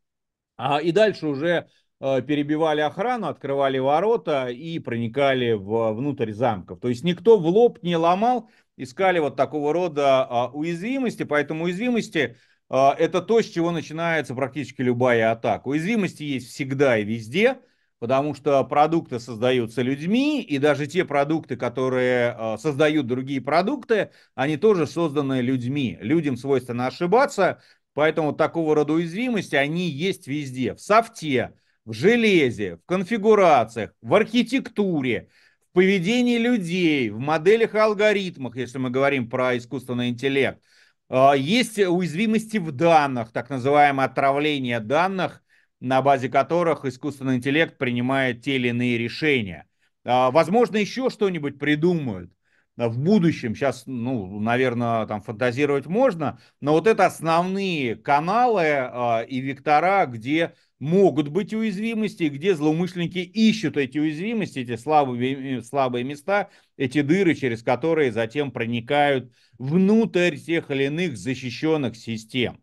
и дальше уже перебивали охрану, открывали ворота и проникали в, внутрь замков. То есть никто в лоб не ломал, искали вот такого рода уязвимости, поэтому уязвимости а, это то, с чего начинается практически любая атака. Уязвимости есть всегда и везде, потому что продукты создаются людьми, и даже те продукты, которые а, создают другие продукты, они тоже созданы людьми. Людям свойственно ошибаться, поэтому такого рода уязвимости, они есть везде. В софте, в железе, в конфигурациях, в архитектуре, в поведении людей, в моделях и алгоритмах, если мы говорим про искусственный интеллект – а, есть уязвимости в данных, так называемое отравление данных, на базе которых искусственный интеллект принимает те или иные решения. А, возможно, еще что-нибудь придумают в будущем. Сейчас, ну, наверное, там фантазировать можно, но вот это основные каналы а, и вектора, где могут быть уязвимости, где злоумышленники ищут эти уязвимости, эти слабые, э, слабые места, эти дыры, через которые затем проникают внутрь тех или иных защищенных систем.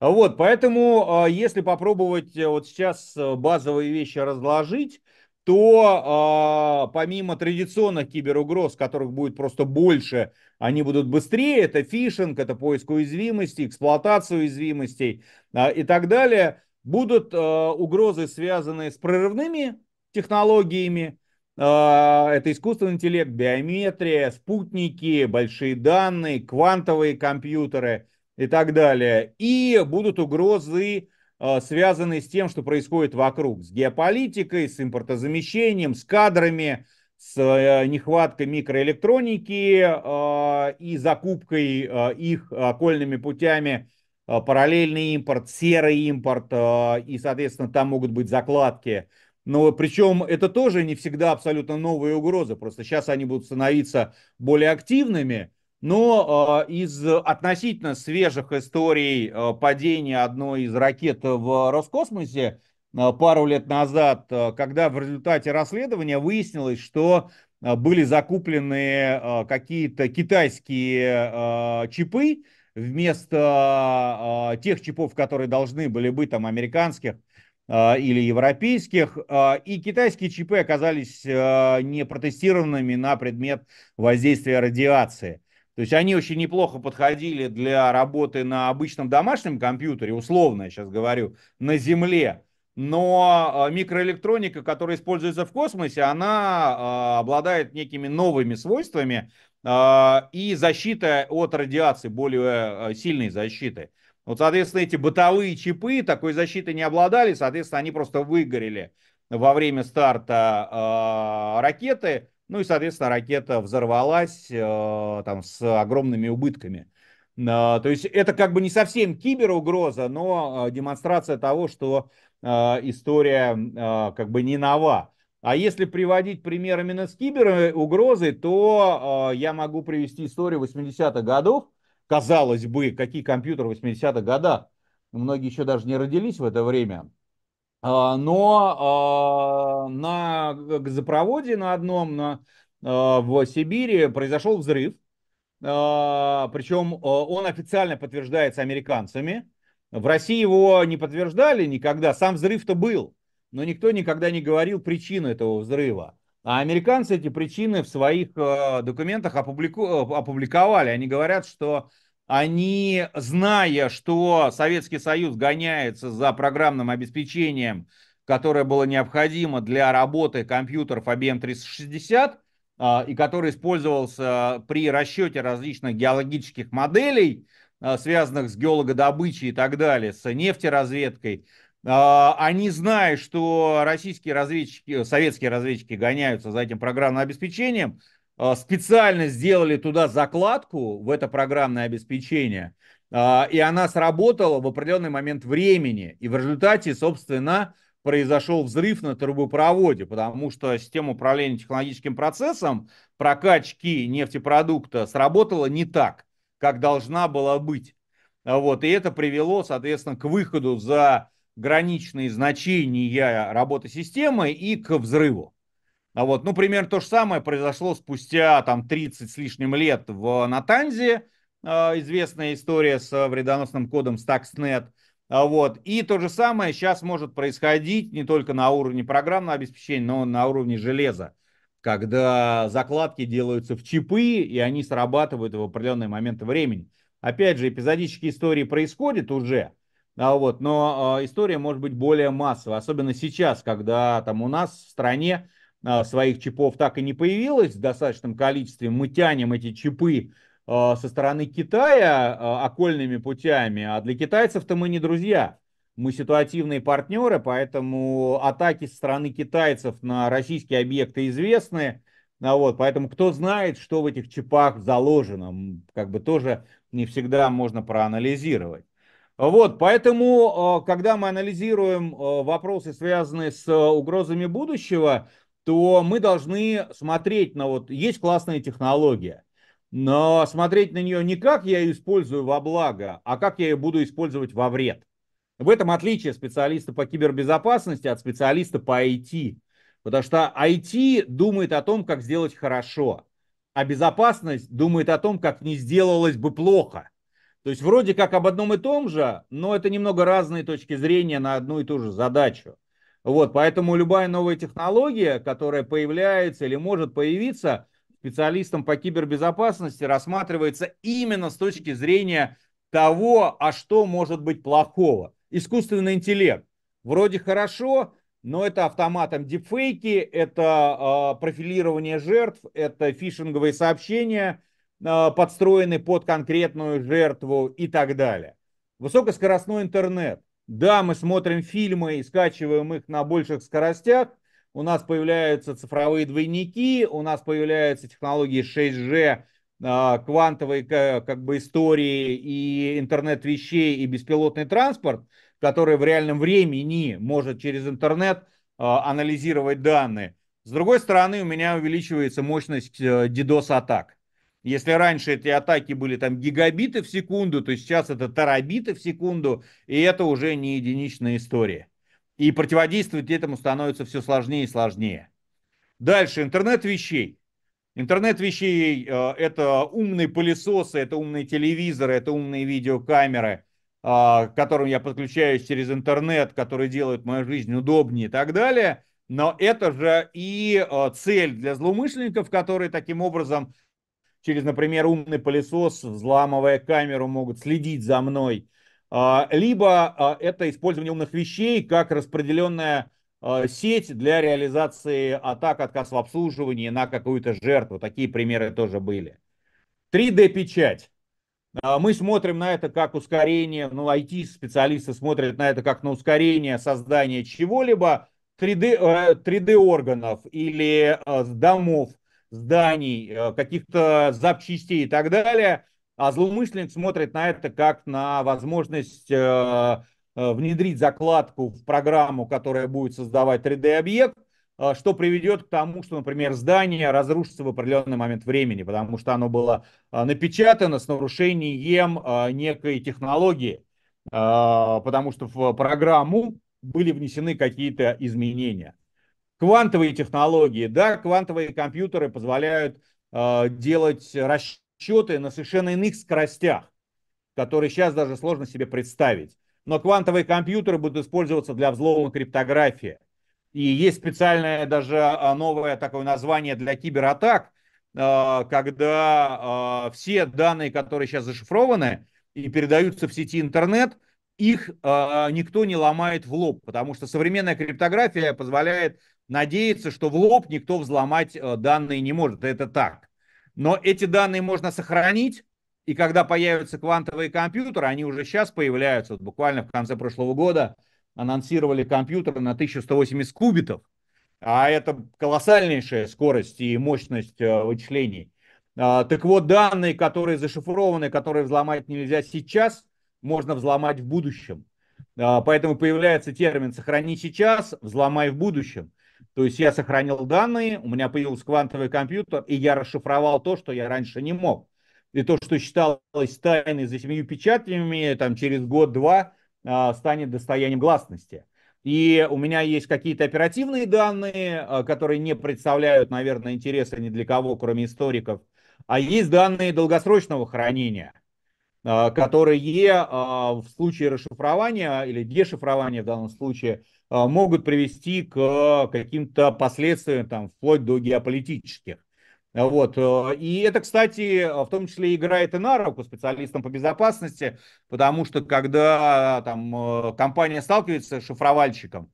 Вот, поэтому а, если попробовать э, вот сейчас э, базовые вещи разложить, то а, помимо традиционных киберугроз, которых будет просто больше, они будут быстрее, это фишинг, это поиск уязвимостей, эксплуатация уязвимостей а, и так далее, будут э, угрозы, связанные с прорывными технологиями. Э, это искусственный интеллект, биометрия, спутники, большие данные, квантовые компьютеры и так далее. И будут угрозы, э, связанные с тем, что происходит вокруг, с геополитикой, с импортозамещением, с кадрами, с э, нехваткой микроэлектроники э, и закупкой э, их окольными путями Э, параллельный импорт, серый импорт, э, и, соответственно, там могут быть закладки. Но причем это тоже не всегда абсолютно новые угрозы, просто сейчас они будут становиться более активными, но э, из относительно свежих историй падения одной из ракет в Роскосмосе пару лет назад, когда в результате расследования выяснилось, что были закуплены какие-то китайские чипы, вместо э, тех чипов, которые должны были быть там американских э, или европейских, э, и китайские чипы оказались э, не протестированными на предмет воздействия радиации. То есть они очень неплохо подходили для работы на обычном домашнем компьютере, условно я сейчас говорю, на Земле. Но микроэлектроника, которая используется в космосе, она обладает некими новыми свойствами, а, и защита от радиации, более э, сильной защиты. Вот, соответственно, эти бытовые чипы такой защиты не обладали, соответственно, они просто выгорели во время старта э, ракеты, ну и, соответственно, ракета взорвалась э, там с огромными убытками. Э, то есть это как бы не совсем киберугроза, но э, демонстрация того, что э, история э, как бы не нова. А если приводить пример именно с киберугрозой, то э, я могу привести историю 80-х годов. Казалось бы, какие компьютеры в 80-х годах? Многие еще даже не родились в это время. А, а, э, но э, на газопроводе на одном на, э, в Сибири произошел взрыв. Э, причем э, он официально подтверждается американцами. В России его не подтверждали никогда. Сам взрыв-то был но никто никогда не говорил причину этого взрыва. А американцы эти причины в своих э, документах опублику... Э, опубликовали. Они говорят, что они, зная, что Советский Союз гоняется за программным обеспечением, которое было необходимо для работы компьютеров IBM-360, э, и который использовался при расчете различных геологических моделей, связанных с геологодобычей и так далее, с нефтеразведкой, а, они знают, что российские разведчики, советские разведчики гоняются за этим программным обеспечением, а, специально сделали туда закладку, в это программное обеспечение, а, и она сработала в определенный момент времени. И в результате, собственно, произошел взрыв на трубопроводе, потому что система управления технологическим процессом прокачки нефтепродукта сработала не так, как должна была быть. Вот, и это привело, соответственно, к выходу за граничные значения работы системы и к взрыву. А вот, ну, примерно то же самое произошло спустя там 30 с лишним лет в Натанзе, а, известная история с вредоносным кодом Stuxnet. А вот. И то же самое сейчас может происходить не только на уровне программного обеспечения, но и на уровне железа, когда закладки делаются в чипы, и они срабатывают в определенные моменты времени. Опять же, эпизодические истории происходят уже – а вот, но э, история может быть более массовая, особенно сейчас, когда там у нас в стране э, своих чипов так и не появилось в достаточном количестве. Мы тянем эти чипы э, со стороны Китая э, окольными путями, а для китайцев-то мы не друзья. Мы ситуативные партнеры, поэтому атаки со стороны китайцев на российские объекты известны. А вот, поэтому кто знает, что в этих чипах заложено, как бы тоже не всегда можно проанализировать. Вот, поэтому, э, когда мы анализируем э, вопросы, связанные с э, угрозами будущего, то мы должны смотреть на вот, есть классная технология, но смотреть на нее не как я ее использую во благо, а как я ее буду использовать во вред. В этом отличие специалиста по кибербезопасности от специалиста по IT. Потому что IT думает о том, как сделать хорошо, а безопасность думает о том, как не сделалось бы плохо – то есть вроде как об одном и том же, но это немного разные точки зрения на одну и ту же задачу. Вот, поэтому любая новая технология, которая появляется или может появиться, специалистам по кибербезопасности рассматривается именно с точки зрения того, а что может быть плохого. Искусственный интеллект. Вроде хорошо, но это автоматом дипфейки, это э, профилирование жертв, это фишинговые сообщения – Э, подстроены под конкретную жертву и так далее. Высокоскоростной интернет. Да, мы смотрим фильмы и скачиваем их на больших скоростях. У нас появляются цифровые двойники, у нас появляются технологии 6G, э, квантовые как бы истории и интернет вещей и беспилотный транспорт, который в реальном времени может через интернет э, анализировать данные. С другой стороны, у меня увеличивается мощность DDoS атак. Если раньше эти атаки были там гигабиты в секунду, то сейчас это терабиты в секунду, и это уже не единичная история. И противодействовать этому становится все сложнее и сложнее. Дальше, интернет вещей. Интернет вещей э, – это умные пылесосы, это умные телевизоры, это умные видеокамеры, э, к которым я подключаюсь через интернет, которые делают мою жизнь удобнее и так далее. Но это же и э, цель для злоумышленников, которые таким образом через, например, умный пылесос, взламывая камеру, могут следить за мной. А, либо а, это использование умных вещей как распределенная а, сеть для реализации атак, отказ в обслуживании на какую-то жертву. Такие примеры тоже были. 3D-печать. Мы смотрим на это как ускорение, ну, IT-специалисты смотрят на это как на ускорение создания чего-либо, 3D, 3D-органов э, или э, домов, зданий, э, каких-то запчастей и так далее. А злоумышленник смотрит на это как на возможность э, э, внедрить закладку в программу, которая будет создавать 3D-объект, что приведет к тому, что, например, здание разрушится в определенный момент времени, потому что оно было напечатано с нарушением некой технологии, потому что в программу были внесены какие-то изменения. Квантовые технологии, да, квантовые компьютеры позволяют э, делать расчеты на совершенно иных скоростях, которые сейчас даже сложно себе представить. Но квантовые компьютеры будут использоваться для взлома криптографии. И есть специальное даже э, новое такое название для кибератак, э, когда э, все данные, которые сейчас зашифрованы и передаются в сети интернет, их э, никто не ломает в лоб, потому что современная криптография позволяет надеется, что в лоб никто взломать э, данные не может. Это так. Но эти данные можно сохранить, и когда появятся квантовые компьютеры, они уже сейчас появляются. Вот буквально в конце прошлого года анонсировали компьютеры на 1180 кубитов. А это колоссальнейшая скорость и мощность э, вычислений. А, так вот, данные, которые зашифрованы, которые взломать нельзя сейчас, можно взломать в будущем. А, поэтому появляется термин «сохрани сейчас, взломай в будущем». То есть я сохранил данные, у меня появился квантовый компьютер, и я расшифровал то, что я раньше не мог. И то, что считалось тайной за семью печатями, там через год-два э, станет достоянием гласности. И у меня есть какие-то оперативные данные, э, которые не представляют, наверное, интереса ни для кого, кроме историков. А есть данные долгосрочного хранения, э, которые в случае расшифрования или дешифрования в данном случае – а, могут привести к каким-то последствиям, там, вплоть до геополитических. Вот. А, и это, кстати, а, в том числе играет и на руку специалистам по безопасности, потому что когда там, компания сталкивается с шифровальщиком,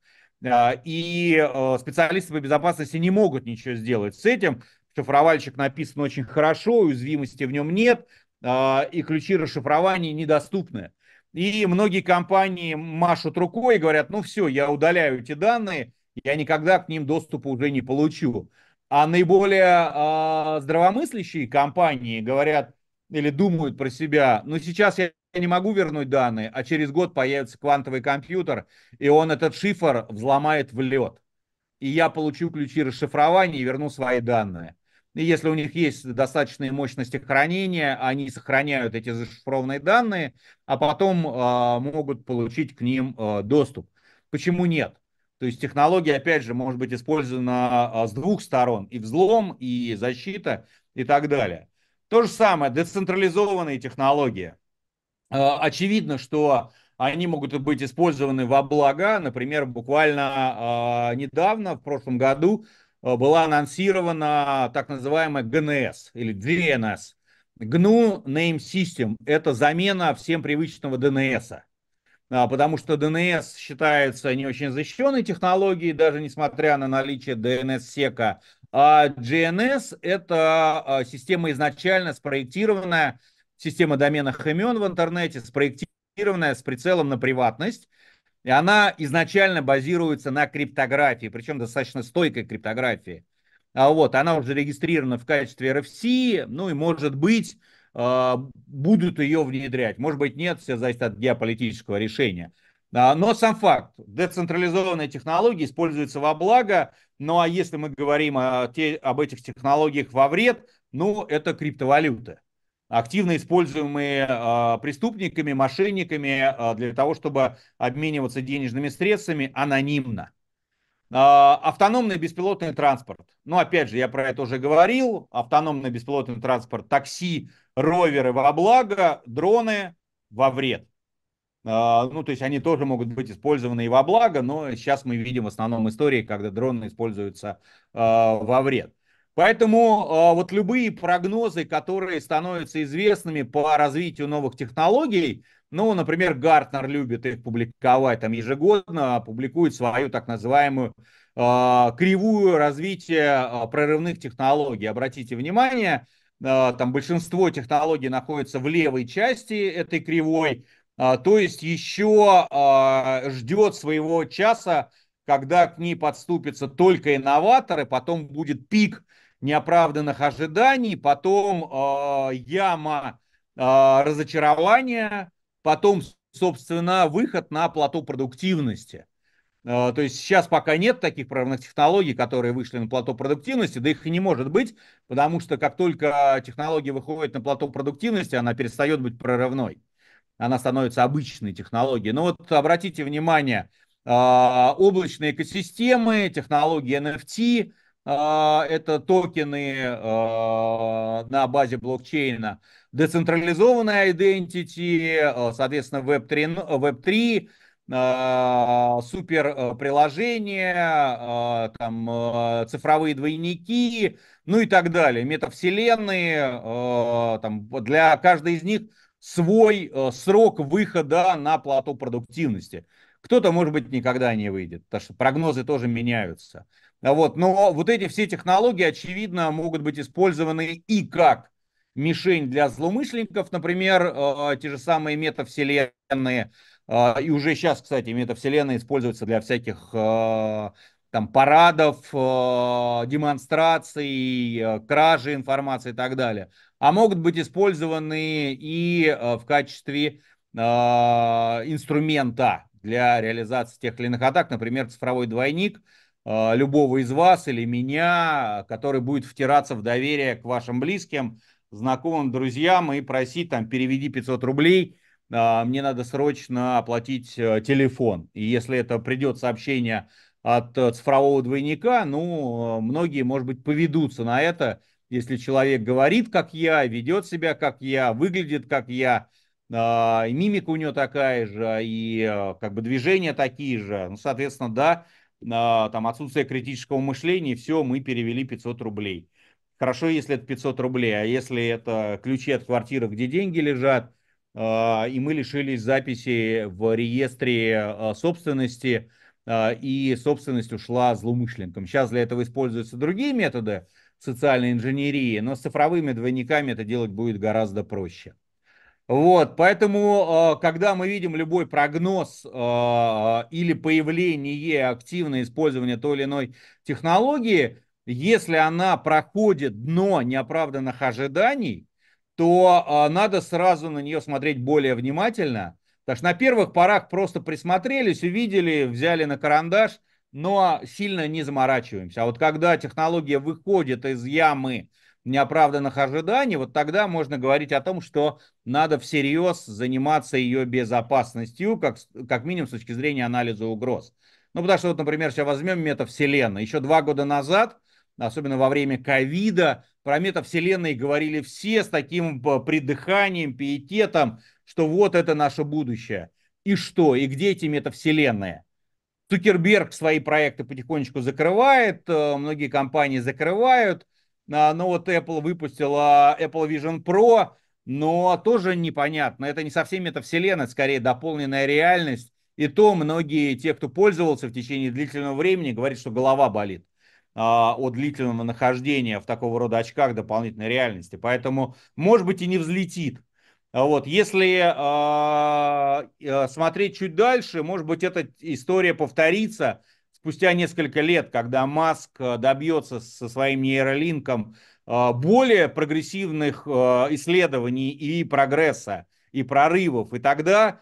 и специалисты по безопасности не могут ничего сделать с этим, шифровальщик написан очень хорошо, уязвимости в нем нет, и ключи расшифрования недоступны. И многие компании машут рукой и говорят, ну все, я удаляю эти данные, я никогда к ним доступа уже не получу. А наиболее э, здравомыслящие компании говорят или думают про себя, ну сейчас я не могу вернуть данные, а через год появится квантовый компьютер, и он этот шифр взломает в лед. И я получу ключи расшифрования и верну свои данные. И если у них есть достаточные мощности хранения, они сохраняют эти зашифрованные данные, а потом э, могут получить к ним э, доступ. Почему нет? То есть технология, опять же, может быть использована а, с двух сторон, и взлом, и защита, и так далее. То же самое, децентрализованные технологии. Очевидно, что они могут быть использованы во благо. Например, буквально недавно, в прошлом году, Э, была анонсирована так называемая ГНС или GNS. GNU Name System – это замена всем привычного DNS. А, потому что DNS считается не очень защищенной технологией, даже несмотря на наличие DNS-сека. А GNS – это а, система изначально спроектированная, система доменных имен в интернете, спроектированная с прицелом на приватность, и она изначально базируется на криптографии, причем достаточно стойкой криптографии. А вот, она уже регистрирована в качестве RFC, ну и может быть а, будут ее внедрять. Может быть, нет, все зависит от геополитического решения. А, но сам факт, децентрализованные технологии используются во благо, ну а если мы говорим о те, об этих технологиях во вред, ну это криптовалюта активно используемые а, преступниками, мошенниками а, для того, чтобы обмениваться денежными средствами анонимно. А, автономный беспилотный транспорт. Ну, опять же, я про это уже говорил. Автономный беспилотный транспорт, такси, роверы во благо, дроны во вред. Ну, то есть они тоже могут быть использованы и во благо, но сейчас мы видим в основном истории, когда дроны используются во вред. Поэтому а, вот любые прогнозы, которые становятся известными по развитию новых технологий, ну, например, Гартнер любит их публиковать, там ежегодно публикует свою так называемую а, кривую развития а, прорывных технологий. Обратите внимание, там большинство технологий находится в левой части этой кривой, то есть еще ждет своего часа, когда к ней подступятся только инноваторы, потом будет пик неоправданных ожиданий, потом э, яма э, разочарования, потом, собственно, выход на плато продуктивности. Э, то есть сейчас пока нет таких прорывных технологий, которые вышли на плато продуктивности, да их и не может быть, потому что как только технология выходит на плато продуктивности, она перестает быть прорывной. Она становится обычной технологией. Но вот обратите внимание, э, облачные экосистемы, технологии NFT – а, это токены а, на базе блокчейна, децентрализованная identity, а, соответственно, Web3, Web3 супер приложения, там, цифровые двойники, ну и так далее, метавселенные, там, для каждой из них свой срок выхода на плату продуктивности. Кто-то, может быть, никогда не выйдет, потому что прогнозы тоже меняются. А вот. Но вот эти все технологии, очевидно, могут быть использованы и как мишень для злоумышленников, например, э, те же самые метавселенные. А, и уже сейчас, кстати, метавселенная используется для всяких э, там парадов, э, демонстраций, кражи информации и так далее. А могут быть использованы и в качестве инструмента для реализации тех или иных атак, например, цифровой двойник – а, любого из вас или меня, который будет втираться в доверие к вашим близким, знакомым, друзьям и просить там переведи 500 рублей, а, мне надо срочно оплатить э, телефон. И если это придет сообщение от э, цифрового двойника, ну, э, многие, может быть, поведутся на это, если человек говорит, как я, ведет себя, как я, выглядит, как я, а, и мимика у него такая же, и как бы движения такие же, ну, соответственно, да, там отсутствие критического мышления, все, мы перевели 500 рублей. Хорошо, если это 500 рублей, а если это ключи от квартиры, где деньги лежат, а, и мы лишились записи в реестре а, собственности, а, и собственность ушла злоумышленникам. Сейчас для этого используются другие методы социальной инженерии, но с цифровыми двойниками это делать будет гораздо проще. Вот, поэтому, а, когда мы видим любой прогноз а, а, или появление активное использование той или иной технологии, если она проходит дно неоправданных ожиданий, то надо сразу на нее смотреть более внимательно. Так что на первых порах просто присмотрелись, увидели, взяли на карандаш, но сильно не заморачиваемся. А вот когда технология выходит из ямы, неоправданных ожиданий, вот тогда можно говорить о том, что надо всерьез заниматься ее безопасностью, как, как минимум с точки зрения анализа угроз. Ну, потому что, вот, например, сейчас возьмем метавселенную. Еще два года назад, особенно во время ковида, про метавселенные говорили все с таким э, придыханием, пиететом, что вот это наше будущее. И что? И где эти метавселенные? Цукерберг свои проекты потихонечку закрывает, э, многие компании закрывают, а, ну вот Apple выпустила Apple Vision Pro, но тоже непонятно. Это не совсем метавселенная, скорее дополненная реальность. И то многие, те, кто пользовался в течение длительного времени, говорят, что голова болит а, от длительного нахождения в такого рода очках дополнительной реальности. Поэтому, может быть, и не взлетит. А вот, если э, смотреть чуть дальше, может быть, эта история повторится спустя несколько лет, когда Маск э, добьется со своим нейролинком э, более прогрессивных э, исследований и прогресса, и прорывов, и тогда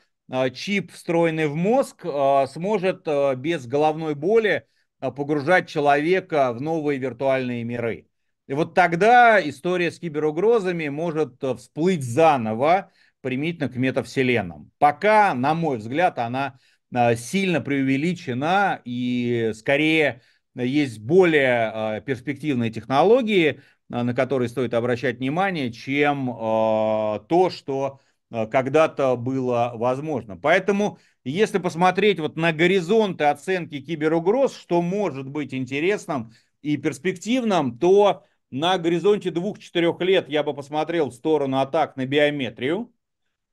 чип, встроенный в мозг, сможет без головной боли погружать человека в новые виртуальные миры. И вот тогда история с киберугрозами может всплыть заново, применительно к метавселенным. Пока, на мой взгляд, она Э, сильно преувеличена и скорее есть более э, перспективные технологии, э, на которые стоит обращать внимание, чем то, что когда-то было возможно. Поэтому, если посмотреть вот на горизонты оценки киберугроз, что может быть интересным и перспективным, то на горизонте 2-4 лет я бы посмотрел в сторону атак на биометрию,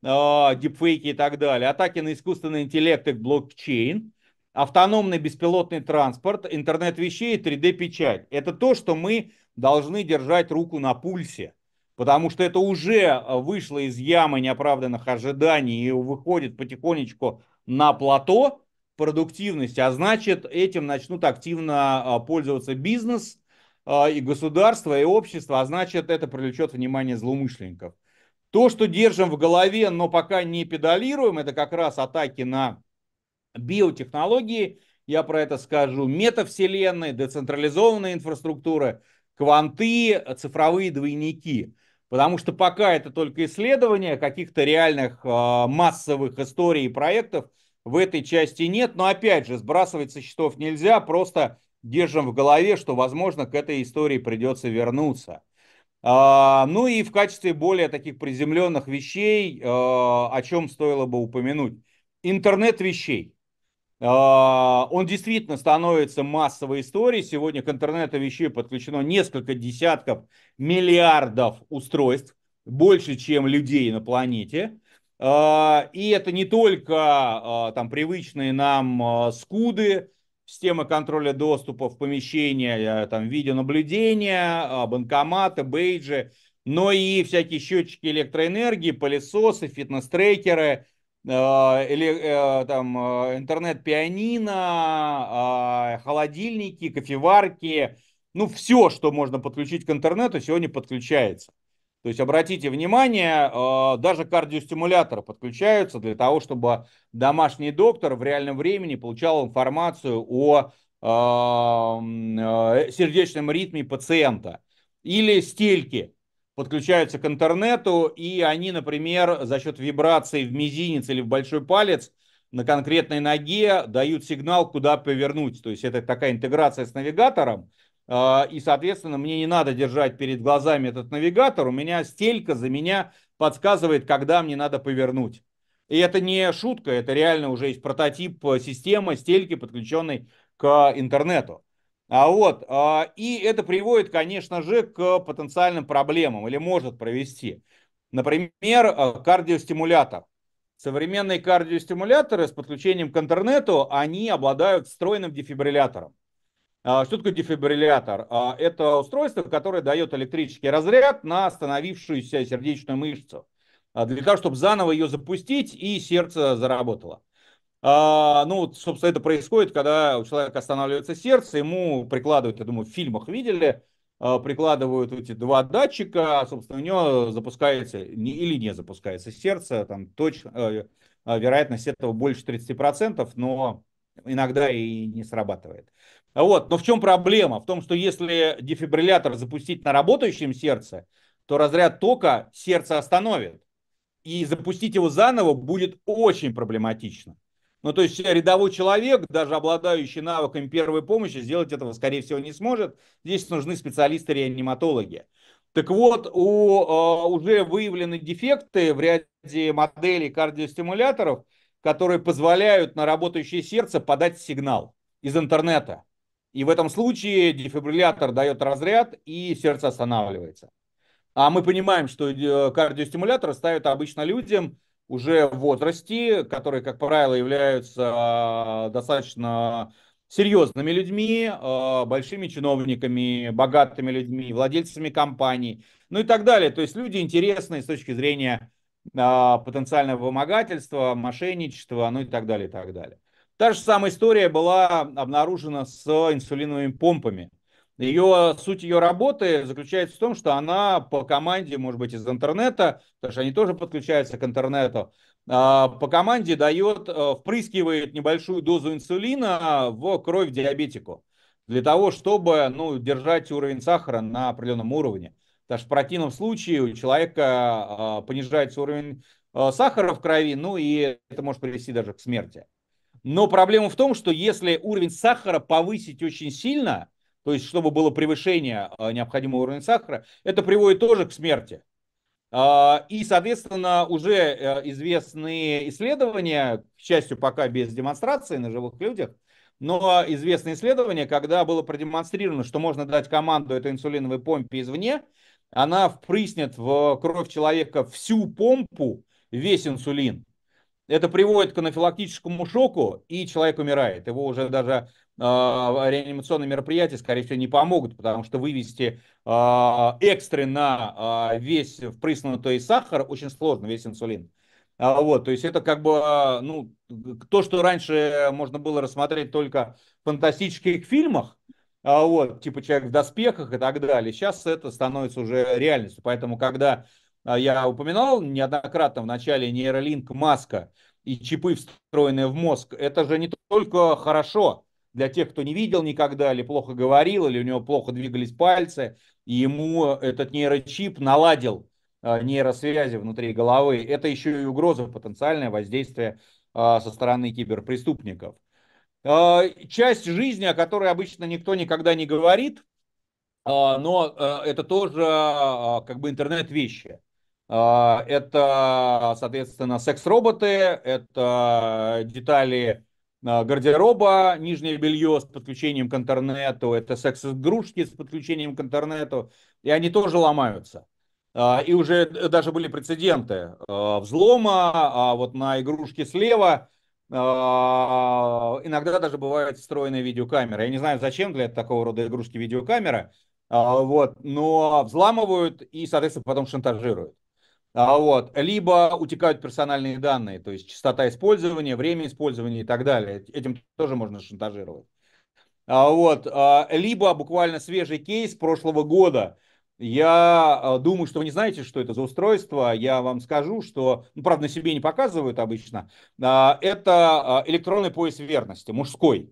а, дипфейки и так далее, атаки на искусственный интеллект и блокчейн, автономный беспилотный транспорт, интернет вещей и 3D-печать. Это то, что мы должны держать руку на пульсе, потому что это уже вышло из ямы неоправданных ожиданий и выходит потихонечку на плато продуктивности, а значит этим начнут активно а, пользоваться бизнес а, и государство, и общество, а значит это привлечет внимание злоумышленников. То, что держим в голове, но пока не педалируем, это как раз атаки на биотехнологии, я про это скажу, метавселенные, децентрализованная инфраструктура, кванты, цифровые двойники. Потому что пока это только исследования, каких-то реальных э, массовых историй и проектов в этой части нет. Но опять же, сбрасывать со счетов нельзя, просто держим в голове, что, возможно, к этой истории придется вернуться. А, ну и в качестве более таких приземленных вещей, а, о чем стоило бы упомянуть. Интернет вещей. А, он действительно становится массовой историей. Сегодня к интернету вещей подключено несколько десятков миллиардов устройств, больше, чем людей на планете. И это не только там привычные нам скуды, Системы контроля доступа в помещения, э, там, видеонаблюдения, а, банкоматы, бейджи, но и всякие счетчики электроэнергии, пылесосы, фитнес-трекеры, э, э там, э, интернет-пианино, а, холодильники, кофеварки, ну, все, что можно подключить к интернету, сегодня подключается. То есть обратите внимание, э, даже кардиостимуляторы подключаются для того, чтобы домашний доктор в реальном времени получал информацию о э, э, сердечном ритме пациента. Или стельки подключаются к интернету, и они, например, за счет вибраций в мизинец или в большой палец на конкретной ноге дают сигнал, куда повернуть. То есть это такая интеграция с навигатором – а, и, соответственно, мне не надо держать перед глазами этот навигатор, у меня стелька за меня подсказывает, когда мне надо повернуть. И это не шутка, это реально уже есть прототип э, системы стельки, подключенной к интернету. А вот, а, и это приводит, конечно же, к потенциальным проблемам или может провести. Например, э, кардиостимулятор. Современные кардиостимуляторы с подключением к интернету, они обладают встроенным дефибриллятором. А, что такое дефибриллятор? А, это устройство, которое дает электрический разряд на остановившуюся сердечную мышцу, а, для того, чтобы заново ее запустить и сердце заработало. Ну, собственно, это происходит, когда у человека останавливается сердце, ему прикладывают, я думаю, в фильмах видели, прикладывают эти два датчика, собственно, у него запускается или не запускается сердце, там точно, э, вероятность этого больше 30%, но иногда и не срабатывает. Вот. Но в чем проблема? В том, что если дефибриллятор запустить на работающем сердце, то разряд тока сердце остановит. И запустить его заново будет очень проблематично. Ну, то есть рядовой человек, даже обладающий навыками первой помощи, сделать этого, скорее всего, не сможет. Здесь нужны специалисты-реаниматологи. Так вот, у, э, уже выявлены дефекты в ряде моделей кардиостимуляторов, которые позволяют на работающее сердце подать сигнал из интернета. И в этом случае дефибриллятор дает разряд, и сердце останавливается. А мы понимаем, что э, кардиостимуляторы ставят обычно людям уже в возрасте, которые, как правило, являются э, достаточно серьезными людьми, э, большими чиновниками, богатыми людьми, владельцами компаний, ну и так далее. То есть люди интересные с точки зрения потенциального вымогательства, мошенничества, ну и так далее, и так далее. Та же самая история была обнаружена с инсулиновыми помпами. Ее суть ее работы заключается в том, что она по команде, может быть, из интернета, потому что они тоже подключаются к интернету, а, по команде дает, э, впрыскивает небольшую дозу инсулина в кровь диабетику для того, чтобы ну, держать уровень сахара на определенном уровне. Потому что в противном случае у человека а, понижается уровень э, сахара в крови, ну и это может привести даже к смерти. Но проблема в том, что если уровень сахара повысить очень сильно, то есть чтобы было превышение а, необходимого уровня сахара, это приводит тоже к смерти. А, и, соответственно, уже э, известные исследования, к счастью, пока без демонстрации на живых людях, но известные исследования, когда было продемонстрировано, что можно дать команду этой инсулиновой помпе извне, она впрыснет в кровь человека всю помпу, весь инсулин. Это приводит к анафилактическому шоку, и человек умирает. Его уже даже э, реанимационные мероприятия, скорее всего, не помогут, потому что вывести э, а, экстренно э, а, весь впрыснутый сахар очень сложно, весь инсулин. вот, то есть это как бы, ну, то, что раньше можно было рассмотреть только в фантастических фильмах, вот, типа человек в доспехах и так далее, сейчас это становится уже реальностью. Поэтому, когда а, я упоминал неоднократно в начале нейролинк маска и чипы, встроенные в мозг, это же не только хорошо для тех, кто не видел никогда, или плохо говорил, или у него плохо двигались пальцы, и ему этот нейрочип наладил а, нейросвязи внутри головы. Это еще и угроза, потенциальное воздействие а, со стороны киберпреступников. Часть жизни, о которой обычно никто никогда не говорит, но это тоже как бы интернет вещи. А, это, соответственно, секс-роботы, это детали а, гардероба, нижнее белье с подключением к интернету, это секс-игрушки с подключением к интернету, и они тоже ломаются. А, и уже даже были прецеденты взлома, а вот на игрушке слева иногда даже бывает встроенная видеокамера. Я не знаю, зачем для такого рода игрушки видеокамера, вот, но взламывают и, соответственно, потом шантажируют. А вот. Либо утекают персональные данные, то есть частота использования, время использования и так далее. Этим тоже можно шантажировать. А вот. А, либо буквально свежий кейс прошлого года. Я а, думаю, что вы не знаете, что это за устройство. Я вам скажу, что, ну, правда, на себе не показывают обычно. А, это электронный пояс верности, мужской.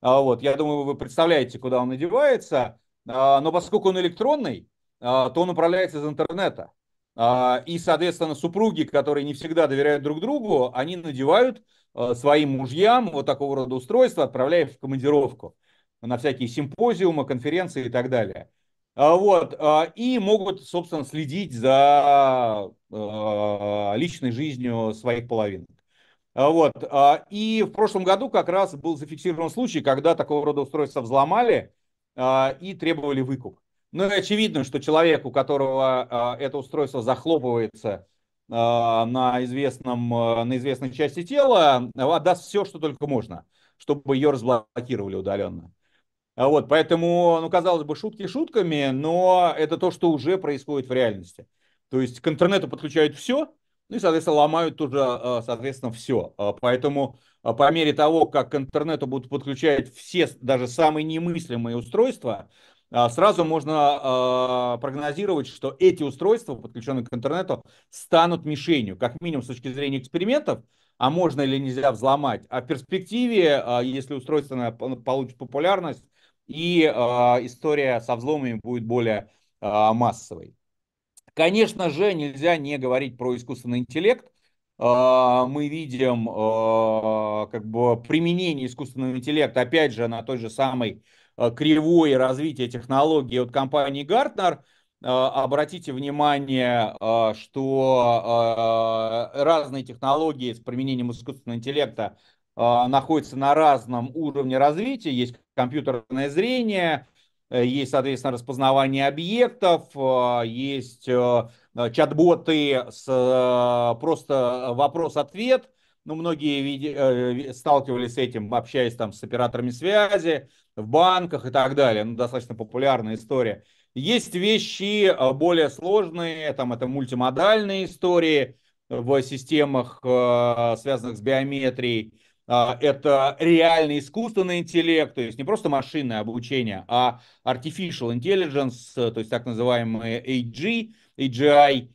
Вот, я думаю, вы представляете, куда он надевается. Но поскольку он электронный, то он управляется из интернета. А, и, соответственно, супруги, которые не всегда доверяют друг другу, они надевают а, своим мужьям вот такого рода устройства, отправляя их в командировку на всякие симпозиумы, конференции и так далее. А, вот. И могут, собственно, следить за личной жизнью своих половин. Вот. И в прошлом году как раз был зафиксирован случай, когда такого рода устройства взломали и требовали выкуп. Ну и очевидно, что человек, у которого а, это устройство захлопывается а, на, известном, а, на известной части тела, отдаст все, что только можно, чтобы ее разблокировали удаленно. Вот, поэтому, ну, казалось бы, шутки шутками, но это то, что уже происходит в реальности. То есть к интернету подключают все, ну и, соответственно, ломают тоже, соответственно, все. Поэтому по мере того, как к интернету будут подключать все, даже самые немыслимые устройства, а, сразу можно а, прогнозировать, что эти устройства, подключенные к интернету, станут мишенью, как минимум с точки зрения экспериментов, а можно или нельзя взломать. А в перспективе, а, если устройство получит популярность, и история со взломами будет более массовой. Конечно же, нельзя не говорить про искусственный интеллект. Мы видим как бы, применение искусственного интеллекта, опять же, на той же самой Э, кривой развития технологий от компании Gartner, э, обратите внимание, э, что разные технологии с применением искусственного интеллекта находятся на разном уровне развития. Есть компьютерное зрение, есть, соответственно, распознавание объектов, есть чат-боты с просто вопрос-ответ. Ну, многие сталкивались с этим, общаясь там с операторами связи, в банках и так далее. Ну, достаточно популярная история. Есть вещи а, более сложные, там это мультимодальные истории в системах, а, связанных с биометрией. А, это реальный искусственный интеллект, то есть не просто машинное обучение, а artificial intelligence, то есть так называемые AG, AGI,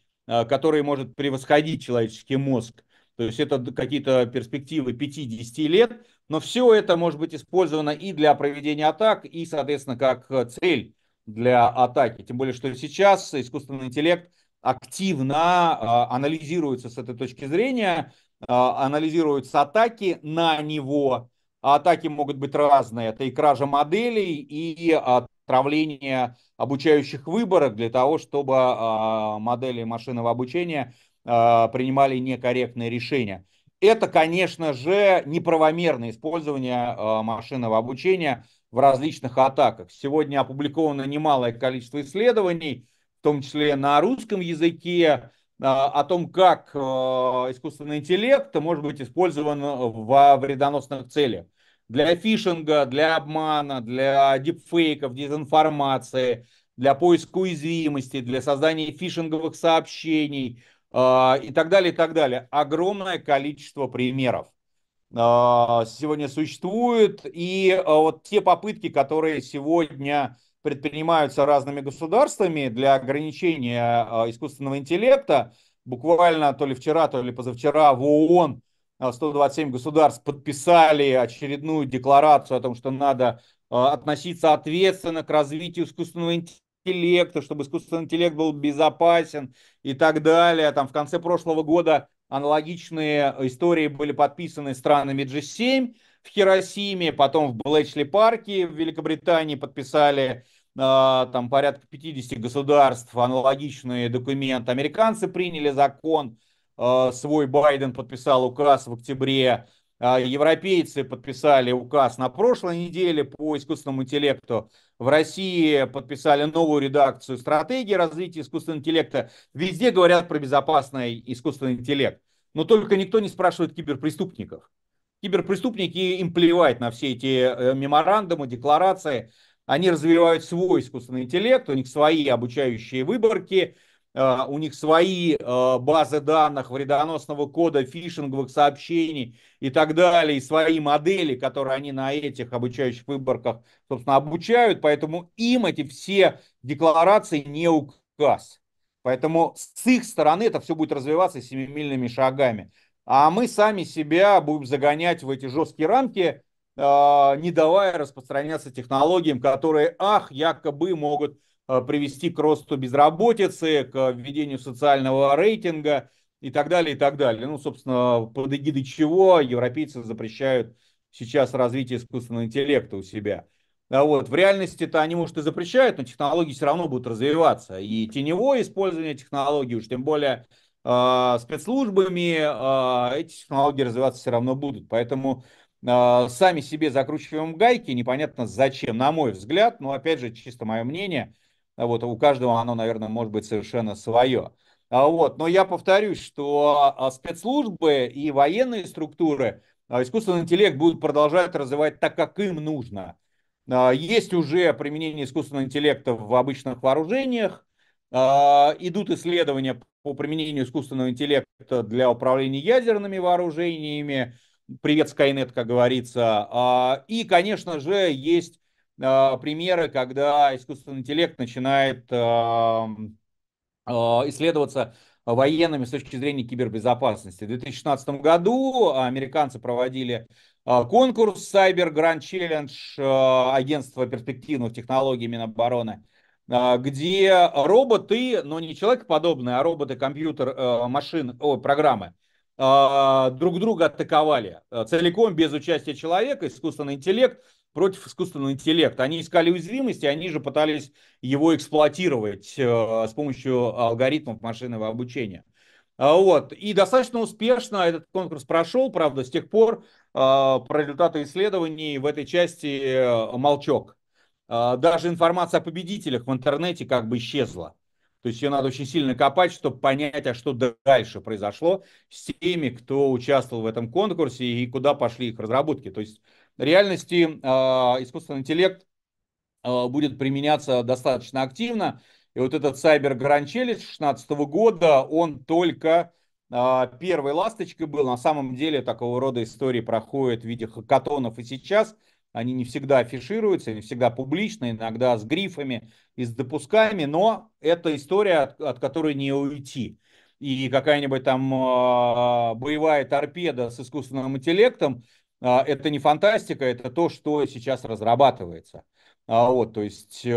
который может превосходить человеческий мозг. То есть это какие-то перспективы 50 лет, но все это может быть использовано и для проведения атак, и, соответственно, как э, цель для атаки. Тем более, что сейчас искусственный интеллект активно э, анализируется с этой точки зрения, э, анализируются атаки на него. А атаки могут быть разные. Это и кража моделей, и отравление обучающих выборок для того, чтобы модели машинного обучения принимали некорректные решения. Это, конечно же, неправомерное использование а, машинного обучения в различных атаках. Сегодня опубликовано немалое количество исследований, в том числе на русском языке, а, о том, как а, искусственный интеллект может быть использован во вредоносных целях. Для фишинга, для обмана, для дипфейков, дезинформации, для поиска уязвимости, для создания фишинговых сообщений – а, и так далее, и так далее. Огромное количество примеров а, сегодня существует, и а, вот те попытки, которые сегодня предпринимаются разными государствами для ограничения искусственного интеллекта, буквально то ли вчера, то ли позавчера в ООН 127 государств подписали очередную декларацию о том, что надо относиться ответственно к развитию искусственного интеллекта, интеллекта, чтобы искусственный интеллект был безопасен и так далее. Там в конце прошлого года аналогичные истории были подписаны странами G7 в Хиросиме, потом в Блэчли парке в Великобритании подписали а, там порядка 50 государств аналогичные документы. Американцы приняли закон, а, свой Байден подписал указ в октябре а, европейцы подписали указ на прошлой неделе по искусственному интеллекту. В России подписали новую редакцию стратегии развития искусственного интеллекта. Везде говорят про безопасный искусственный интеллект. Но только никто не спрашивает киберпреступников. Киберпреступники им плевать на все эти э, меморандумы, декларации. Они развивают свой искусственный интеллект, у них свои обучающие выборки – Э, у них свои э, базы данных вредоносного кода, фишинговых сообщений и так далее, и свои модели, которые они на этих обучающих выборках, собственно, обучают, поэтому им эти все декларации не указ. Поэтому с их стороны это все будет развиваться семимильными шагами. А мы сами себя будем загонять в эти жесткие рамки, э, не давая распространяться технологиям, которые, ах, якобы могут Э, привести к росту безработицы, к введению социального рейтинга и так далее, и так далее. Ну, собственно, под эгидой чего европейцы запрещают сейчас развитие искусственного интеллекта у себя. А вот в реальности-то они, может, и запрещают, но технологии все равно будут развиваться. И теневое использование технологий, уж тем более э, спецслужбами, э, эти технологии развиваться все равно будут. Поэтому э, сами себе закручиваем гайки, непонятно зачем, на мой взгляд, но опять же, чисто мое мнение – а вот, у каждого оно, наверное, может быть совершенно свое. А вот. Но я повторюсь, что а, спецслужбы и военные структуры искусственный интеллект будут продолжать развивать так, как им нужно. Есть уже применение искусственного интеллекта в обычных вооружениях, идут исследования по применению искусственного интеллекта для управления ядерными вооружениями, привет Skynet, как говорится, и, конечно же, есть а, примеры, когда искусственный интеллект начинает а, исследоваться военными с точки зрения кибербезопасности. В 2016 году американцы проводили а, конкурс Cyber Grand Challenge агентства перспективных технологий Минобороны, где роботы, но не человекоподобные, а роботы, компьютер, машин, о, программы, друг друга атаковали целиком без участия человека, искусственный интеллект против искусственного интеллекта. Они искали уязвимости, они же пытались его эксплуатировать э, с помощью алгоритмов машинного обучения. А, вот. И достаточно успешно этот конкурс прошел, правда, с тех пор а, про результаты исследований в этой части э, молчок. А, даже информация о победителях в интернете как бы исчезла. То есть ее надо очень сильно копать, чтобы понять, а что дальше произошло с теми, кто участвовал в этом конкурсе и куда пошли их разработки. То есть реальности а, искусственный интеллект а, будет применяться достаточно активно. И вот этот Cyber Grand Challenge 2016 года, он только а, первой ласточкой был. На самом деле такого рода истории проходят в виде хакатонов и сейчас. Они не всегда афишируются, не всегда публично, иногда с грифами и с допусками, но это история, от, от которой не уйти. И какая-нибудь там э, боевая торпеда с искусственным интеллектом а, это не фантастика, это то, что сейчас разрабатывается. А, вот, то есть, э,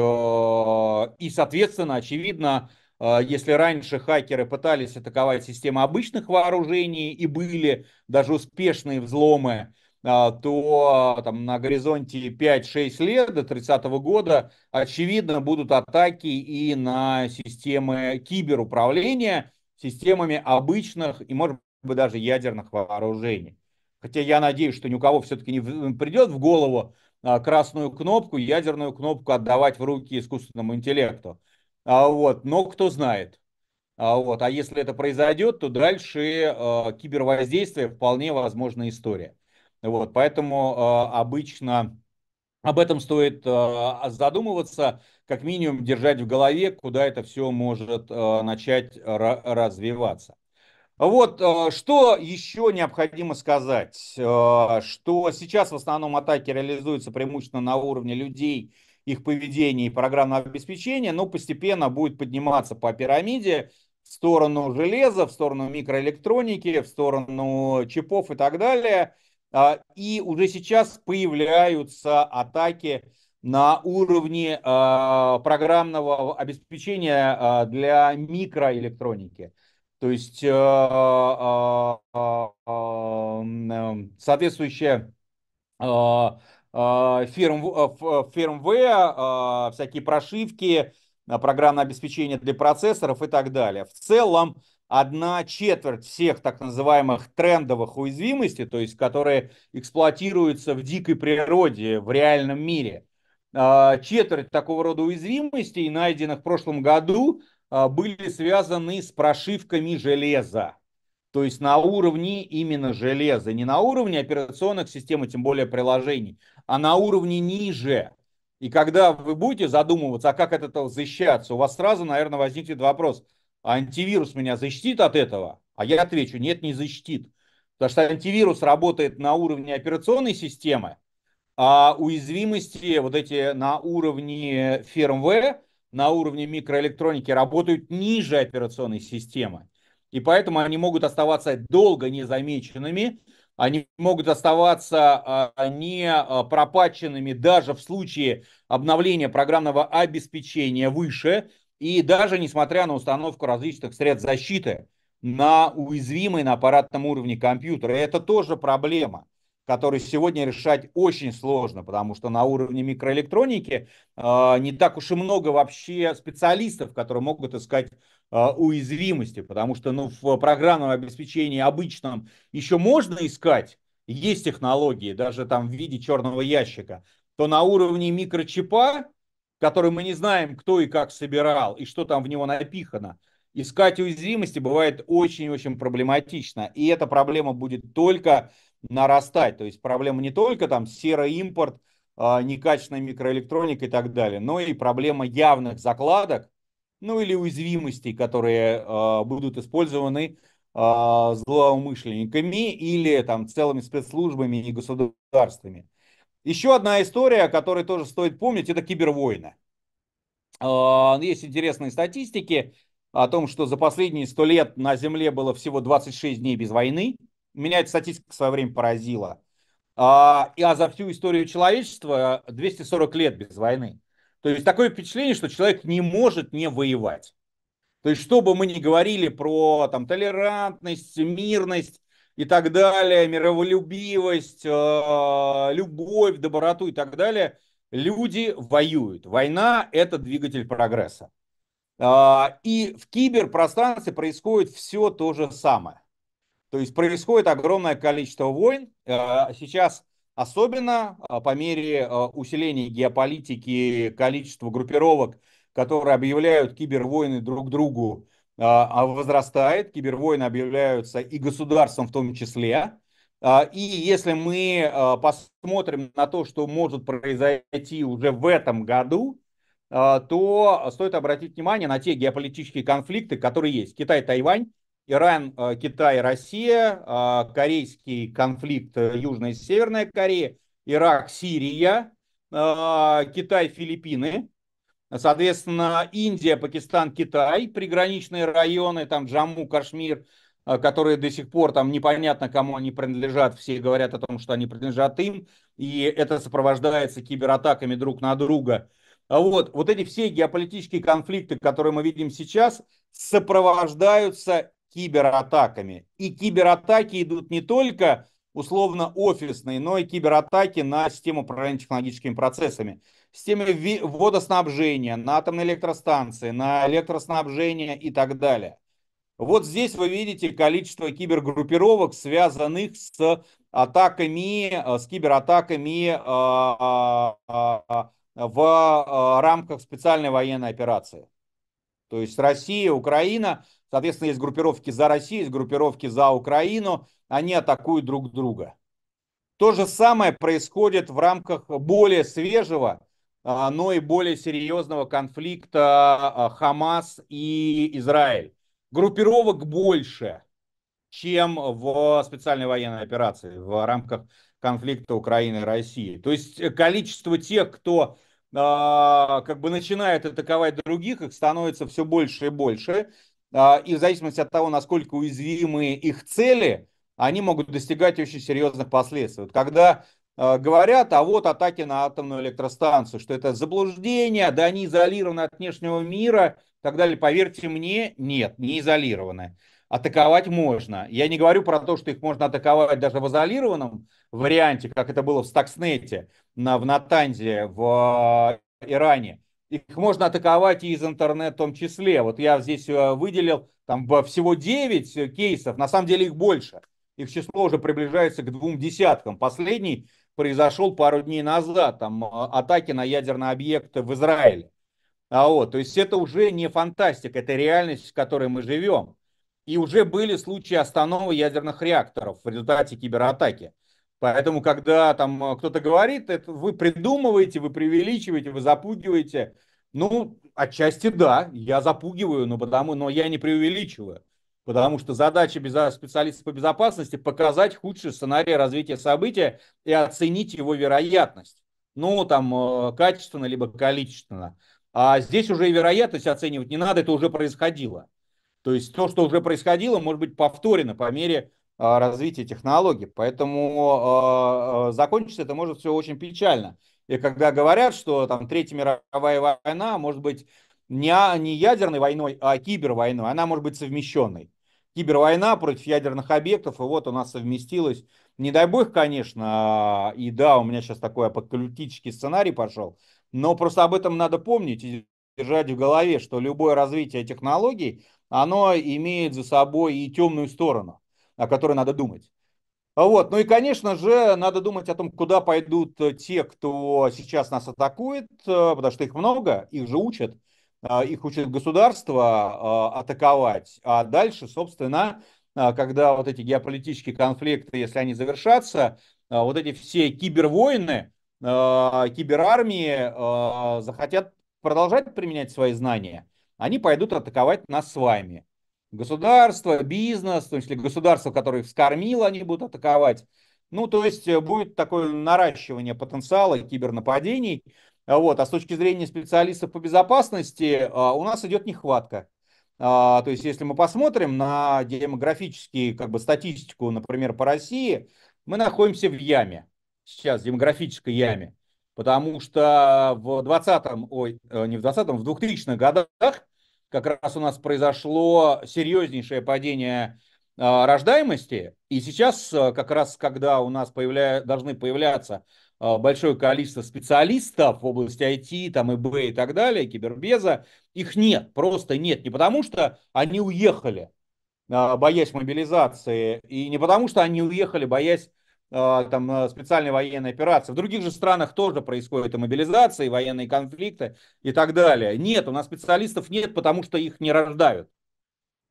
и, соответственно, очевидно, э, если раньше хакеры пытались атаковать системы обычных вооружений и были даже успешные взломы, а, то там, на горизонте 5-6 лет до 30 года, очевидно, будут атаки и на системы киберуправления, системами обычных и, может быть, даже ядерных вооружений хотя я надеюсь, что ни у кого все-таки не э, придет в голову а, красную кнопку, ядерную кнопку отдавать в руки искусственному интеллекту. А вот, но кто знает. А вот, а если это произойдет, то дальше э, кибервоздействие вполне возможная история. Вот, поэтому э, обычно об этом стоит задумываться, как минимум держать в голове, куда это все может начать развиваться. А вот э, что еще необходимо сказать, э, что сейчас в основном атаки реализуются преимущественно на уровне людей, их поведения и программного обеспечения, но постепенно будет подниматься по пирамиде в сторону железа, в сторону микроэлектроники, в сторону чипов и так далее. А, и уже сейчас появляются атаки на уровне э, программного обеспечения для микроэлектроники. То есть а, а, а, э, соответствующие фирм, э, э, фирмвея, всякие прошивки, программное обеспечение для процессоров и так далее. В целом, одна четверть всех так называемых трендовых уязвимостей, то есть которые эксплуатируются в дикой природе, в реальном мире, четверть такого рода уязвимостей, найденных в прошлом году, а, были связаны с прошивками железа. То есть на уровне именно железа, не на уровне операционных систем а тем более приложений, а на уровне ниже. И когда вы будете задумываться, а как от этого защищаться, у вас сразу, наверное, возникнет вопрос, а антивирус меня защитит от этого? А я отвечу, нет, не защитит. Потому что антивирус работает на уровне операционной системы, а уязвимости вот эти на уровне фирмвэ на уровне микроэлектроники работают ниже операционной системы. И поэтому они могут оставаться долго незамеченными, они могут оставаться а, не а, пропаченными даже в случае обновления программного обеспечения выше, и даже несмотря на установку различных средств защиты на уязвимый на аппаратном уровне компьютера. И это тоже проблема который сегодня решать очень сложно, потому что на уровне микроэлектроники э, не так уж и много вообще специалистов, которые могут искать э, уязвимости, потому что ну, в программном обеспечении обычном еще можно искать, есть технологии, даже там в виде черного ящика, то на уровне микрочипа, который мы не знаем, кто и как собирал, и что там в него напихано, искать уязвимости бывает очень-очень проблематично. И эта проблема будет только нарастать. То есть проблема не только там серый импорт, а, некачественная микроэлектроника и так далее, но и проблема явных закладок, ну или уязвимостей, которые а, будут использованы а, злоумышленниками или там целыми спецслужбами и государствами. Еще одна история, о которой тоже стоит помнить, это кибервойны. Есть интересные статистики о том, что за последние сто лет на Земле было всего 26 дней без войны. Меня эта статистика в свое время поразила. А, и а за всю историю человечества 240 лет без войны. То есть такое впечатление, что человек не может не воевать. То есть, что бы мы ни говорили про там, толерантность, мирность и так далее, мироволюбивость, а, любовь, доброту и так далее, люди воюют. Война – это двигатель прогресса. А, и в киберпространстве происходит все то же самое. То есть происходит огромное количество войн. Э, сейчас особенно э, по мере э, усиления геополитики, количество группировок, которые объявляют кибервойны друг другу, а возрастает. Кибервойны объявляются и государством в том числе. И если мы посмотрим на то, что может произойти уже в этом году, то стоит обратить внимание на те геополитические конфликты, которые есть. Китай-Тайвань, Иран, э, Китай, Россия, э, корейский конфликт э, Южная и Северная Корея, Ирак, Сирия, Китай, Филиппины, соответственно, Индия, Пакистан, Китай, приграничные районы, там Джамму, Кашмир, которые до сих пор там непонятно, кому они принадлежат, все говорят о том, что они принадлежат им, и это сопровождается кибератаками друг на друга. А вот, вот эти все геополитические конфликты, которые мы видим сейчас, сопровождаются кибератаками. И кибератаки идут не только условно офисные, но и кибератаки на систему управления технологическими процессами. Системы водоснабжения, на атомные электростанции, на электроснабжение и так далее. Вот здесь вы видите количество кибергруппировок, связанных с атаками, э, с кибератаками э, э, в рамках специальной военной операции. То есть Россия, Украина Соответственно, есть группировки за Россию, есть группировки за Украину. Они атакуют друг друга. То же самое происходит в рамках более свежего, а, но и более серьезного конфликта а, Хамас и Израиль. Группировок больше, чем в специальной военной операции в рамках конфликта Украины и России. То есть э, количество тех, кто а, как бы начинает атаковать других, их становится все больше и больше. А, и в зависимости от того, насколько уязвимы их цели, они могут достигать очень серьезных последствий. Вот когда а, говорят, а вот атаки на атомную электростанцию, что это заблуждение, да они изолированы от внешнего мира и так далее. Поверьте мне, нет, не изолированы. Атаковать можно. Я не говорю про то, что их можно атаковать даже в изолированном варианте, как это было в Стакснете, на, в Натанзе, в а, Иране их можно атаковать и из интернета в том числе. Вот я здесь э, выделил там всего 9 э, кейсов, на самом деле их больше. Их число уже приближается к двум десяткам. Последний произошел пару дней назад, там э, атаки на ядерные объекты в Израиле. А вот, то есть это уже не фантастика, это реальность, в которой мы живем. И уже были случаи остановы ядерных реакторов в результате кибератаки. Поэтому, когда там э, кто-то говорит, это вы придумываете, вы преувеличиваете, вы запугиваете. Ну, отчасти да, я запугиваю, но, потому, но я не преувеличиваю. Потому что задача безо- специалистов по безопасности – показать худший сценарий развития события и оценить его вероятность. Ну, там, э, качественно, либо количественно. А здесь уже и вероятность оценивать не надо, это уже происходило. То есть то, что уже происходило, может быть повторено по мере а, развития технологий. Поэтому а, а, закончится это может все очень печально. И когда говорят, что там Третья мировая война может быть не, ядерной войной, а кибервойной, она может быть совмещенной. Кибервойна против ядерных объектов, и вот у нас совместилось. Не дай бог, конечно, и да, у меня сейчас такой апокалиптический сценарий пошел, но просто об этом надо помнить и держать в голове, что любое развитие технологий, оно имеет за собой и темную сторону о которой надо думать. А вот. Ну и, конечно же, надо думать о том, куда пойдут э, те, кто сейчас нас атакует, э, потому что их много, их же учат, э, их учат государство атаковать. А дальше, собственно, когда вот эти геополитические конфликты, если они завершатся, вот эти все кибервоины, киберармии захотят продолжать применять свои знания, они пойдут атаковать нас с вами. Государство, бизнес, в том числе государство, которое вскормило, они будут атаковать. Ну, то есть э, будет такое наращивание потенциала кибернападений. Вот. А с точки зрения специалистов по безопасности а, у нас идет нехватка. А, то есть, если мы посмотрим на демографические, как бы статистику, например, по России, мы находимся в яме. Сейчас в демографической яме. Потому что в 20 ой, э, не в 20 в 2000-х годах как раз у нас произошло серьезнейшее падение а, рождаемости. И сейчас, а, как раз когда у нас появля... должны появляться а, большое количество специалистов в области IT, там и Б и так далее, кибербеза, их нет, просто нет. Не потому что они уехали, боясь мобилизации, и не потому что они уехали, боясь а, там, а, специальной военной операции. В других же странах тоже происходят и мобилизации, и военные конфликты и так далее. Нет, у нас специалистов нет, потому что их не рождают.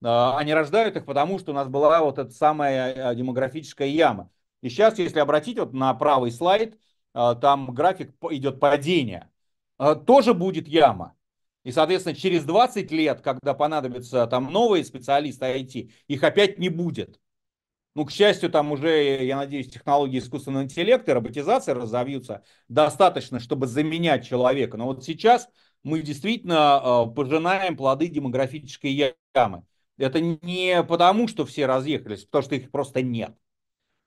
А, они рождают их, потому что у нас была вот эта самая демографическая яма. И сейчас, если обратить вот на правый слайд, там график идет падение. Тоже будет яма. И, соответственно, через 20 лет, когда понадобятся там новые специалисты IT, их опять не будет. Ну, к счастью, там уже, я надеюсь, технологии искусственного интеллекта и роботизации разовьются достаточно, чтобы заменять человека. Но вот сейчас мы действительно а, пожинаем плоды демографической ямы. Это не потому, что все разъехались, потому что их просто нет.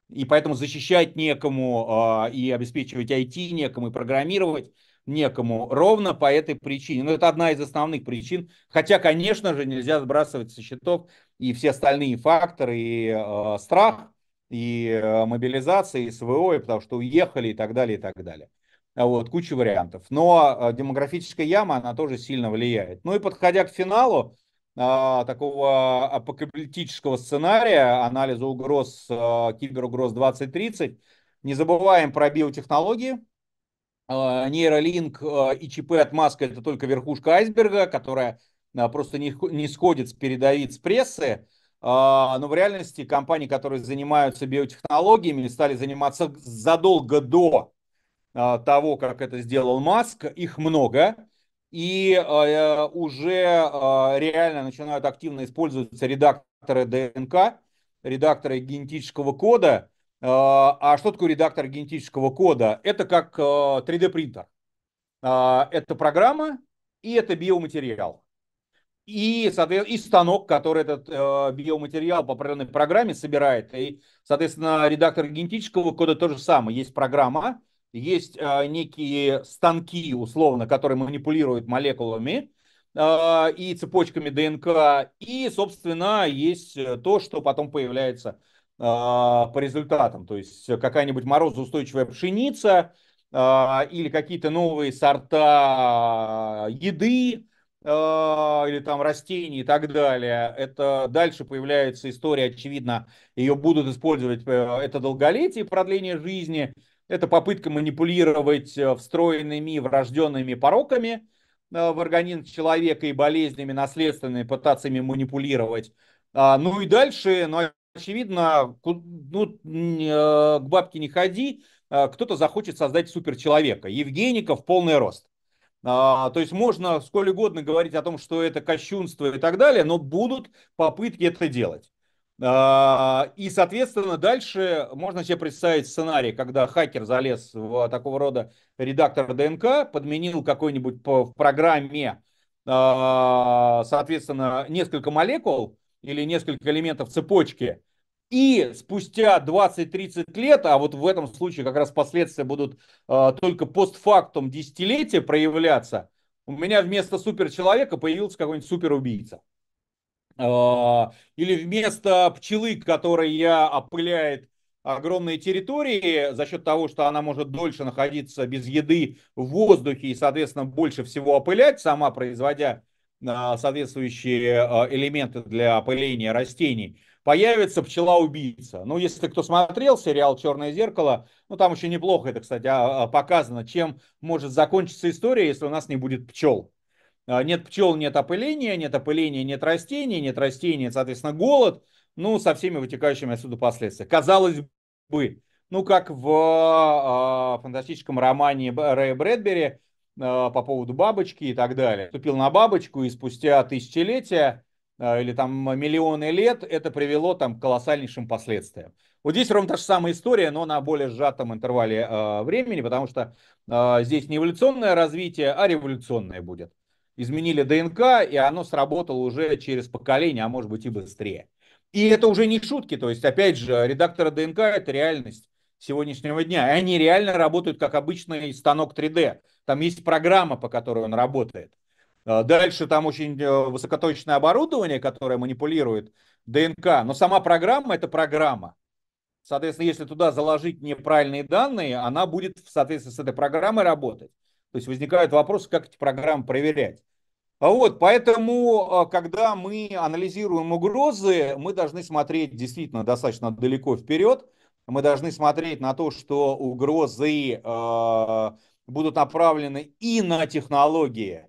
И поэтому защищать некому, а, и обеспечивать IT некому, и программировать некому. Ровно по этой причине. Но это одна из основных причин. Хотя, конечно же, нельзя сбрасывать со счетов и все остальные факторы, и э, страх, и э, мобилизация, и СВО, и потому что уехали и так далее, и так далее. А вот, куча вариантов. Но э, демографическая яма, она тоже сильно влияет. Ну и подходя к финалу, э, такого апокалиптического сценария, анализа угроз, э, киберугроз 2030. Не забываем про биотехнологии. Э, нейролинк и ЧП от Маска – это только верхушка айсберга, которая а, просто не, не сходит с передовиц прессы, а, но в реальности компании, которые занимаются биотехнологиями, стали заниматься задолго до а, того, как это сделал Маск. Их много. И э, уже реально начинают активно использоваться редакторы ДНК, редакторы генетического кода. А что такое редактор генетического кода? Это как 3D-принтер. Это программа и это биоматериал и, соответственно, и станок, который этот э, биоматериал по определенной программе собирает. И, соответственно, редактор генетического кода то же самое. Есть программа, есть э, некие станки, условно, которые манипулируют молекулами э, и цепочками ДНК. И, собственно, есть э, то, что потом появляется э, по результатам. То есть какая-нибудь морозоустойчивая пшеница э, или какие-то новые сорта э, еды, а, или там растений и так далее. Это дальше появляется история, очевидно, ее будут использовать. Э, это долголетие, продление жизни, это попытка манипулировать э, встроенными, врожденными пороками э, в организм человека и болезнями наследственными, пытаться ими манипулировать. А, ну и дальше, ну, очевидно, ну, к бабке не ходи, а, кто-то захочет создать суперчеловека. Евгеников полный рост. А, то есть можно сколь угодно говорить о том, что это кощунство и так далее, но будут попытки это делать. А, и, соответственно, дальше можно себе представить сценарий, когда хакер залез в такого рода редактор ДНК, подменил какой-нибудь в программе, а, соответственно, несколько молекул или несколько элементов цепочки, и спустя 20-30 лет, а вот в этом случае как раз последствия будут э, только постфактум десятилетия проявляться, у меня вместо суперчеловека появился какой-нибудь суперубийца. А, или вместо пчелы, которая опыляет огромные территории за счет того, что она может дольше находиться без еды в воздухе и, соответственно, больше всего опылять, сама производя а, соответствующие элементы для опыления растений – появится пчела-убийца. Ну, если кто смотрел сериал «Черное зеркало», ну, там очень неплохо это, кстати, а, а, показано, чем может закончиться история, если у нас не будет пчел. А, нет пчел, нет опыления, нет опыления, нет растений, нет растений, соответственно, голод, ну, со всеми вытекающими отсюда последствиями. Казалось бы, ну, как в э, фантастическом романе Рэя Брэдбери э, по поводу бабочки и так далее. Ступил на бабочку, и спустя тысячелетия а, или там миллионы лет, это привело там, к колоссальнейшим последствиям. Вот здесь ровно та же самая история, но на более сжатом интервале э, времени, потому что э, здесь не эволюционное развитие, а революционное будет. Изменили ДНК, и оно сработало уже через поколение, а может быть и быстрее. И это уже не шутки, то есть, опять же, редакторы ДНК – это реальность сегодняшнего дня. И они реально работают как обычный станок 3D. Там есть программа, по которой он работает. А, дальше там очень э, высокоточное оборудование, которое манипулирует ДНК, но сама программа – это программа. Соответственно, если туда заложить неправильные данные, она будет в соответствии с этой программой работать. То есть возникают вопросы, как эти программы проверять. А вот, поэтому, а, когда мы анализируем угрозы, мы должны смотреть действительно достаточно далеко вперед. Мы должны смотреть на то, что угрозы э, будут направлены и на технологии,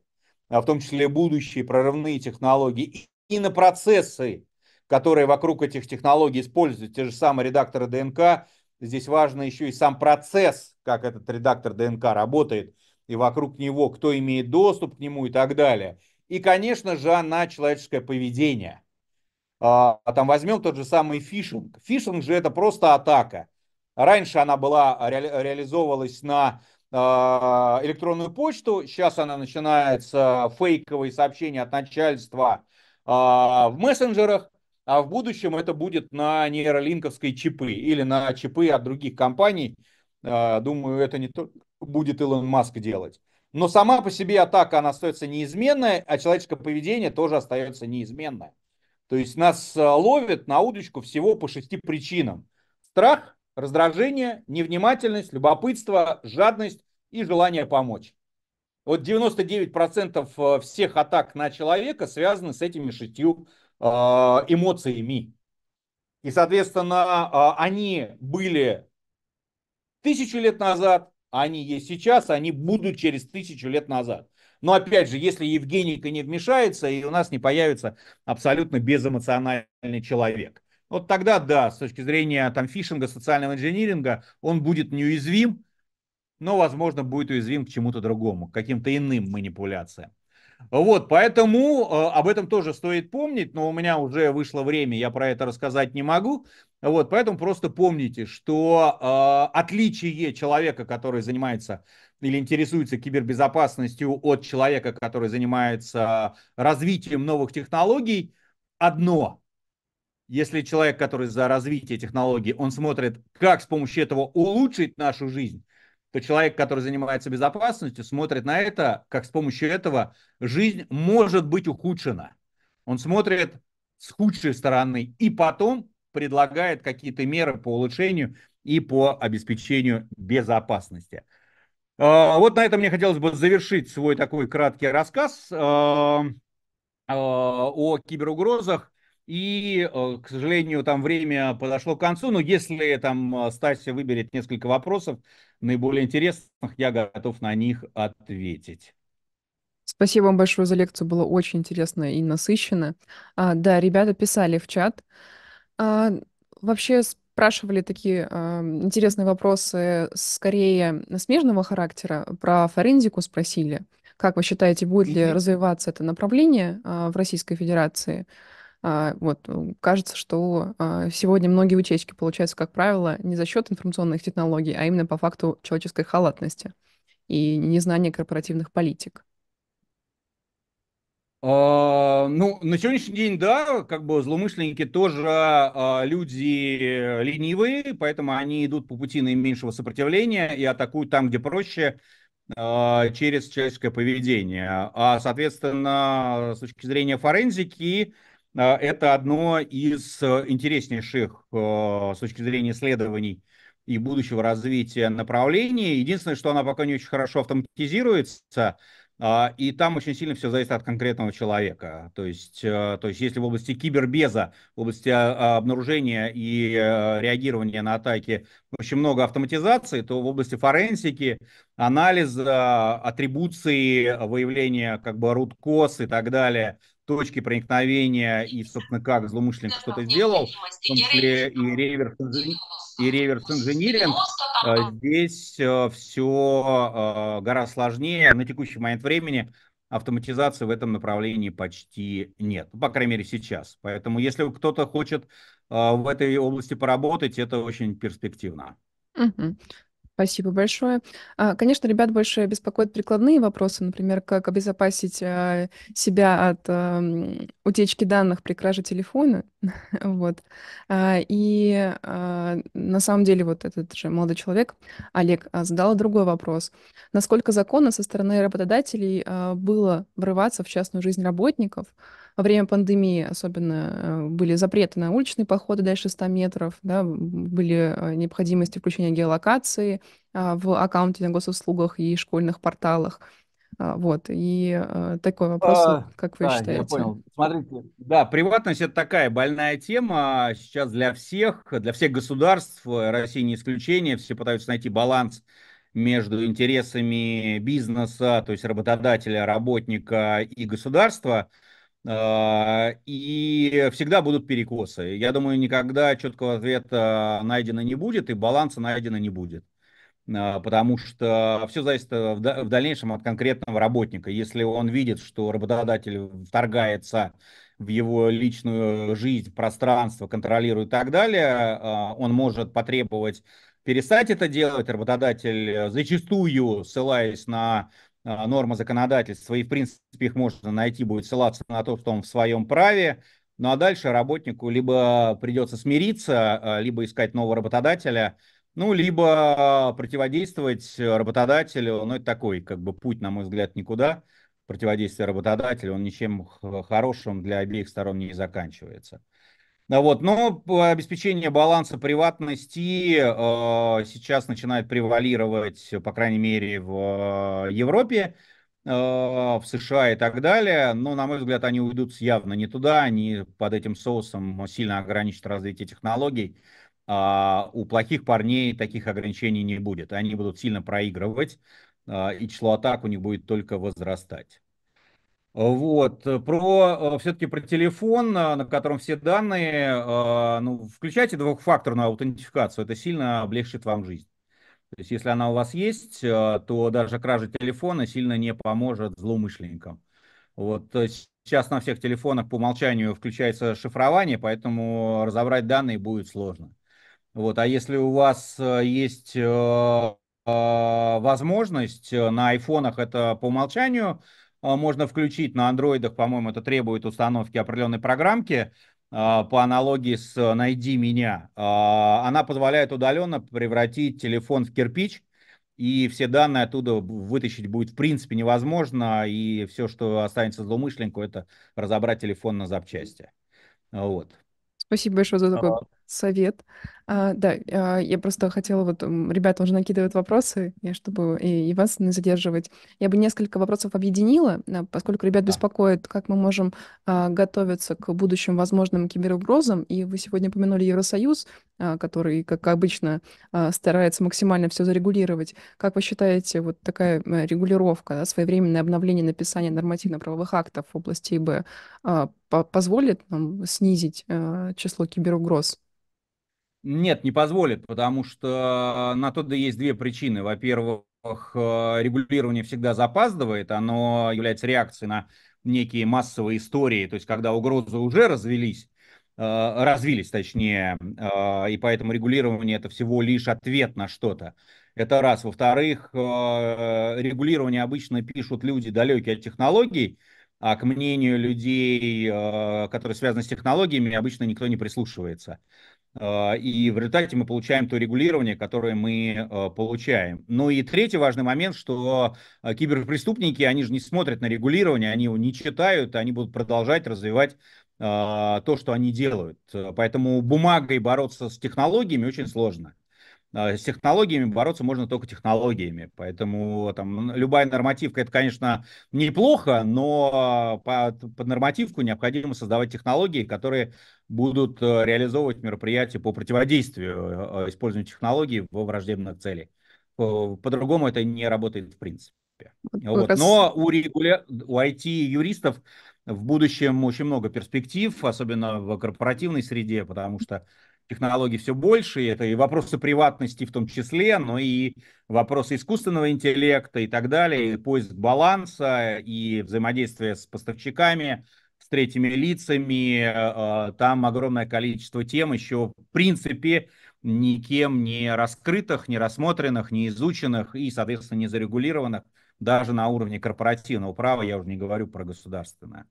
а в том числе будущие прорывные технологии, и на процессы, которые вокруг этих технологий используют, те же самые редакторы ДНК, здесь важно еще и сам процесс, как этот редактор ДНК работает, и вокруг него, кто имеет доступ к нему и так далее. И, конечно же, на человеческое поведение. А, а там возьмем тот же самый фишинг. Фишинг же это просто атака. Раньше она была, ре, реализовывалась на а, электронную почту. Сейчас она начинается фейковые сообщения от начальства а, в мессенджерах, а в будущем это будет на нейролинковской чипы или на чипы от других компаний. А, думаю, это не только будет Илон Маск делать. Но сама по себе атака, она остается неизменная, а человеческое поведение тоже остается неизменное. То есть нас ловят на удочку всего по шести причинам. Страх, раздражение, невнимательность, любопытство, жадность и желание помочь. Вот 99% э, всех атак на человека связаны с этими шестью э, эмоциями. И, соответственно, э, они были тысячу лет назад, а они есть сейчас, они будут через тысячу лет назад. Но опять же, если Евгеника не вмешается, и у нас не появится абсолютно безэмоциональный человек вот тогда да, с точки зрения там фишинга, социального инжиниринга, он будет неуязвим, но, возможно, будет уязвим к чему-то другому, к каким-то иным манипуляциям. Вот, поэтому э, об этом тоже стоит помнить, но у меня уже вышло время, я про это рассказать не могу. Вот, поэтому просто помните, что э, отличие человека, который занимается или интересуется кибербезопасностью от человека, который занимается э, развитием новых технологий, одно – если человек, который за развитие технологий, он смотрит, как с помощью этого улучшить нашу жизнь, то человек, который занимается безопасностью, смотрит на это, как с помощью этого жизнь может быть ухудшена. Он смотрит с худшей стороны и потом предлагает какие-то меры по улучшению и по обеспечению безопасности. А, вот на этом мне хотелось бы завершить свой такой краткий рассказ а, а, о киберугрозах. И, э, к сожалению, там время подошло к концу, но если там э, Стася выберет несколько вопросов, наиболее интересных, я готов на них ответить. Спасибо вам большое за лекцию, было очень интересно и насыщенно. А, да, ребята писали в чат. А, вообще спрашивали такие а, интересные вопросы, скорее смежного характера, про форензику спросили. Как вы считаете, будет ли развиваться это направление а, в Российской Федерации? А, вот, э, кажется, что а, сегодня многие утечки получаются, как правило, не за счет информационных технологий, а именно по факту человеческой халатности и незнания корпоративных политик. А, ну, на сегодняшний день, да, как бы злоумышленники тоже а, люди ленивые, поэтому они идут по пути наименьшего сопротивления и атакуют там, где проще, а, через человеческое поведение. А, соответственно, с точки зрения форензики, а, это одно из э, интереснейших э, с точки зрения исследований и будущего развития направлений. Единственное, что она пока не очень хорошо автоматизируется, а, и там очень сильно все зависит от конкретного человека. То есть, э, то есть если в области кибербеза, в области а, обнаружения и реагирования на атаки очень много автоматизации, то в области форенсики, анализа, атрибуции, выявления как бы root и так далее – точки проникновения и, собственно, как злоумышленник что-то сделал, в том числе и реверс, и реверс инжиниринг, а, здесь э, все э, гораздо сложнее. На текущий момент времени автоматизации в этом направлении почти нет, по крайней мере сейчас. Поэтому если кто-то хочет э, в этой области поработать, это очень перспективно. Угу. Спасибо большое. А, конечно, ребят больше беспокоят прикладные вопросы, например, как обезопасить э, себя от эм, утечки данных при краже телефона. вот. А, и а, на самом деле вот этот же молодой человек, Олег, задал другой вопрос. Насколько законно со стороны работодателей было врываться в частную жизнь работников – во время пандемии особенно э, были запреты на уличные походы дальше 100 метров, да, были э, необходимости включения геолокации а, в аккаунте на госуслугах и школьных порталах. А, вот, и э, такой вопрос, а, как вы да, считаете? Я понял. Смотрите, да, приватность это такая больная тема а сейчас для всех, для всех государств, России не исключение, все пытаются найти баланс между интересами бизнеса, то есть работодателя, работника и государства. А, и всегда будут перекосы. Я думаю, никогда четкого ответа найдено не будет, и баланса найдено не будет. А, потому что все зависит э, в дальнейшем от конкретного работника. Если он видит, что работодатель вторгается в его личную жизнь, пространство, контролирует и так далее, а, он может потребовать перестать это делать. Работодатель э, зачастую, ссылаясь на а, нормы законодательства, и в принципе их можно найти, будет ссылаться на то, что он в своем праве, ну а дальше работнику либо придется смириться, а, либо искать нового работодателя, ну, либо а, противодействовать работодателю, ну, это такой, как бы, путь, на мой взгляд, никуда. Противодействие работодателю, он ничем хорошим для обеих сторон не заканчивается. А вот, но обеспечение баланса приватности э, сейчас начинает превалировать, по крайней мере, в э, Европе, э, в США и так далее. Но, на мой взгляд, они уйдут явно не туда, они под этим соусом сильно ограничат развитие технологий. Э, у плохих парней таких ограничений не будет, они будут сильно проигрывать, э, и число атак у них будет только возрастать. Вот. Э, про э, все-таки про телефон, э, на котором все данные, ну, включайте двухфакторную аутентификацию, это сильно облегчит вам жизнь. То есть, если она у вас есть, то даже кража телефона сильно не поможет злоумышленникам. Вот сейчас на всех телефонах по умолчанию включается шифрование, поэтому разобрать данные будет сложно. Вот, а если у вас есть возможность на айфонах это по умолчанию а, можно включить на андроидах, по-моему, это требует установки определенной программки, а, по аналогии с э, «Найди меня». А, она позволяет удаленно превратить телефон в кирпич, и все данные оттуда вытащить будет в принципе невозможно, и все, что останется злоумышленнику, это разобрать телефон на запчасти. Вот. Спасибо большое за такой совет. А, да, а, я просто хотела, вот ребята уже накидывают вопросы, я, чтобы и, и вас не задерживать. Я бы несколько вопросов объединила, а, поскольку ребят беспокоит, как мы можем а, готовиться к будущим возможным киберугрозам. И вы сегодня упомянули Евросоюз, а, который, как обычно, а, старается максимально все зарегулировать. Как вы считаете, вот такая э, регулировка, да, своевременное обновление написания нормативно-правовых актов в области ИБ а, по позволит нам снизить а, число киберугроз? Нет, не позволит, потому что э, на то да есть две причины. Во-первых, э, регулирование всегда запаздывает, оно является реакцией на некие массовые истории, то есть когда угрозы уже развелись, э, развились, точнее, и поэтому регулирование это всего лишь ответ на что-то. Это раз. Во-вторых, регулирование обычно пишут люди, далекие от технологий, а к мнению людей, которые связаны с технологиями, обычно никто не прислушивается. А, и в результате мы получаем то регулирование, которое мы а, получаем. Ну и третий важный момент, что а, киберпреступники, они же не смотрят на регулирование, они его не читают, они будут продолжать развивать то, что они делают. Поэтому бумагой бороться с технологиями очень сложно. А, с технологиями бороться можно только технологиями. Поэтому там любая нормативка, это, конечно, неплохо, но под, под нормативку необходимо создавать технологии, которые будут э, реализовывать мероприятия по противодействию э, использованию технологий во враждебных целях. По-другому это не работает в принципе. Вот. Но у, регуля... у IT-юристов в будущем очень много перспектив, особенно в корпоративной среде, потому что технологий все больше, и это и вопросы приватности в том числе, но и вопросы искусственного интеллекта и так далее, и поиск баланса, и взаимодействие с поставщиками, с третьими лицами. Э, э, там огромное количество тем еще, в принципе, никем не раскрытых, не рассмотренных, не изученных и, соответственно, не зарегулированных даже на уровне корпоративного права, я уже не говорю про государственное.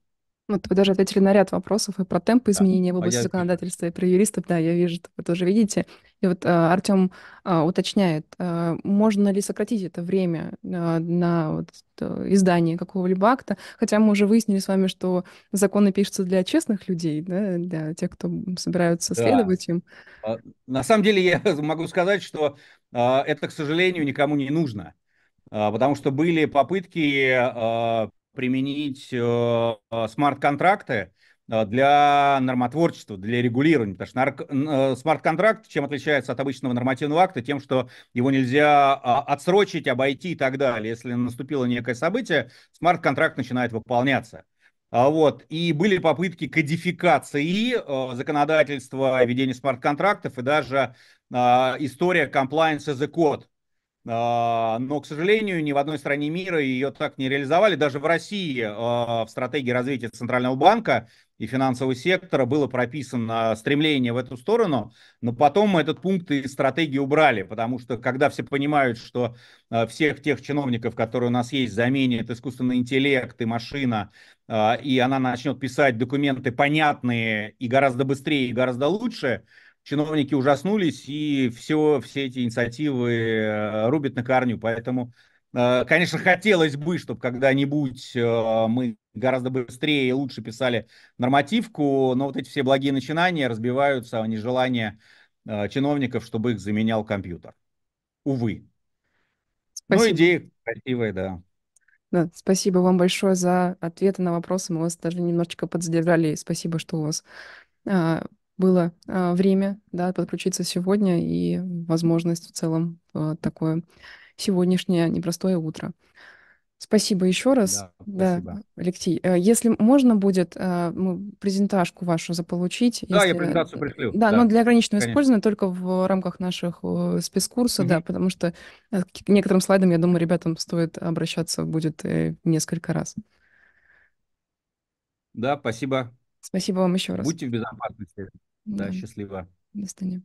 Вот ну, вы даже ответили на ряд вопросов и про темпы изменения да. в а области а я... законодательства и про юристов, да, я вижу, вы тоже видите. И вот а, Артем а, уточняет, можно ли сократить это время на вот э, издание какого-либо акта, хотя мы уже выяснили с вами, что законы пишутся для честных людей, да, для тех, кто собираются следовать им. На самом деле я могу сказать, что это, к сожалению, никому не нужно, потому что были попытки применить э, э, смарт-контракты э, для нормотворчества, для регулирования. Потому что смарт-контракт чем отличается от обычного нормативного акта? Тем, что его нельзя а, отсрочить, обойти и так далее. Если наступило некое событие, смарт-контракт начинает выполняться. А вот. И были попытки кодификации законодательства, о ведения смарт-контрактов и даже история compliance as a code, а, но, к сожалению, ни в одной стране мира ее так не реализовали. Даже в России а, в стратегии развития Центрального банка и финансового сектора было прописано стремление в эту сторону, но потом этот пункт из стратегии убрали, потому что когда все понимают, что а, всех тех чиновников, которые у нас есть, заменит искусственный интеллект и машина, и она начнет писать документы понятные и гораздо быстрее, и гораздо лучше – чиновники ужаснулись и все, все эти инициативы э, рубят на корню. Поэтому, э, конечно, хотелось бы, чтобы когда-нибудь э, мы гораздо быстрее и лучше писали нормативку, но вот эти все благие начинания разбиваются о нежелание чиновников, чтобы их заменял компьютер. Увы. Ну, спасибо. Ну, идея красивая, да. Да, спасибо вам большое за ответы на вопросы. Мы вас даже немножечко подзадержали. Спасибо, что у вас а, было а, время, да, подключиться сегодня и возможность в целом а, такое сегодняшнее непростое утро. Спасибо еще раз. Да, да Алексей. А, если можно будет мы презентажку вашу заполучить. Да, если... я э, презентацию пришлю. Да, да, но для ограниченного Конечно. использования только в рамках наших спецкурса, угу. да, потому что э, к некоторым слайдам, я думаю, ребятам стоит обращаться будет э, несколько раз. Да, спасибо. Спасибо вам еще раз. Будьте в безопасности. Да, счастливо. До свидания.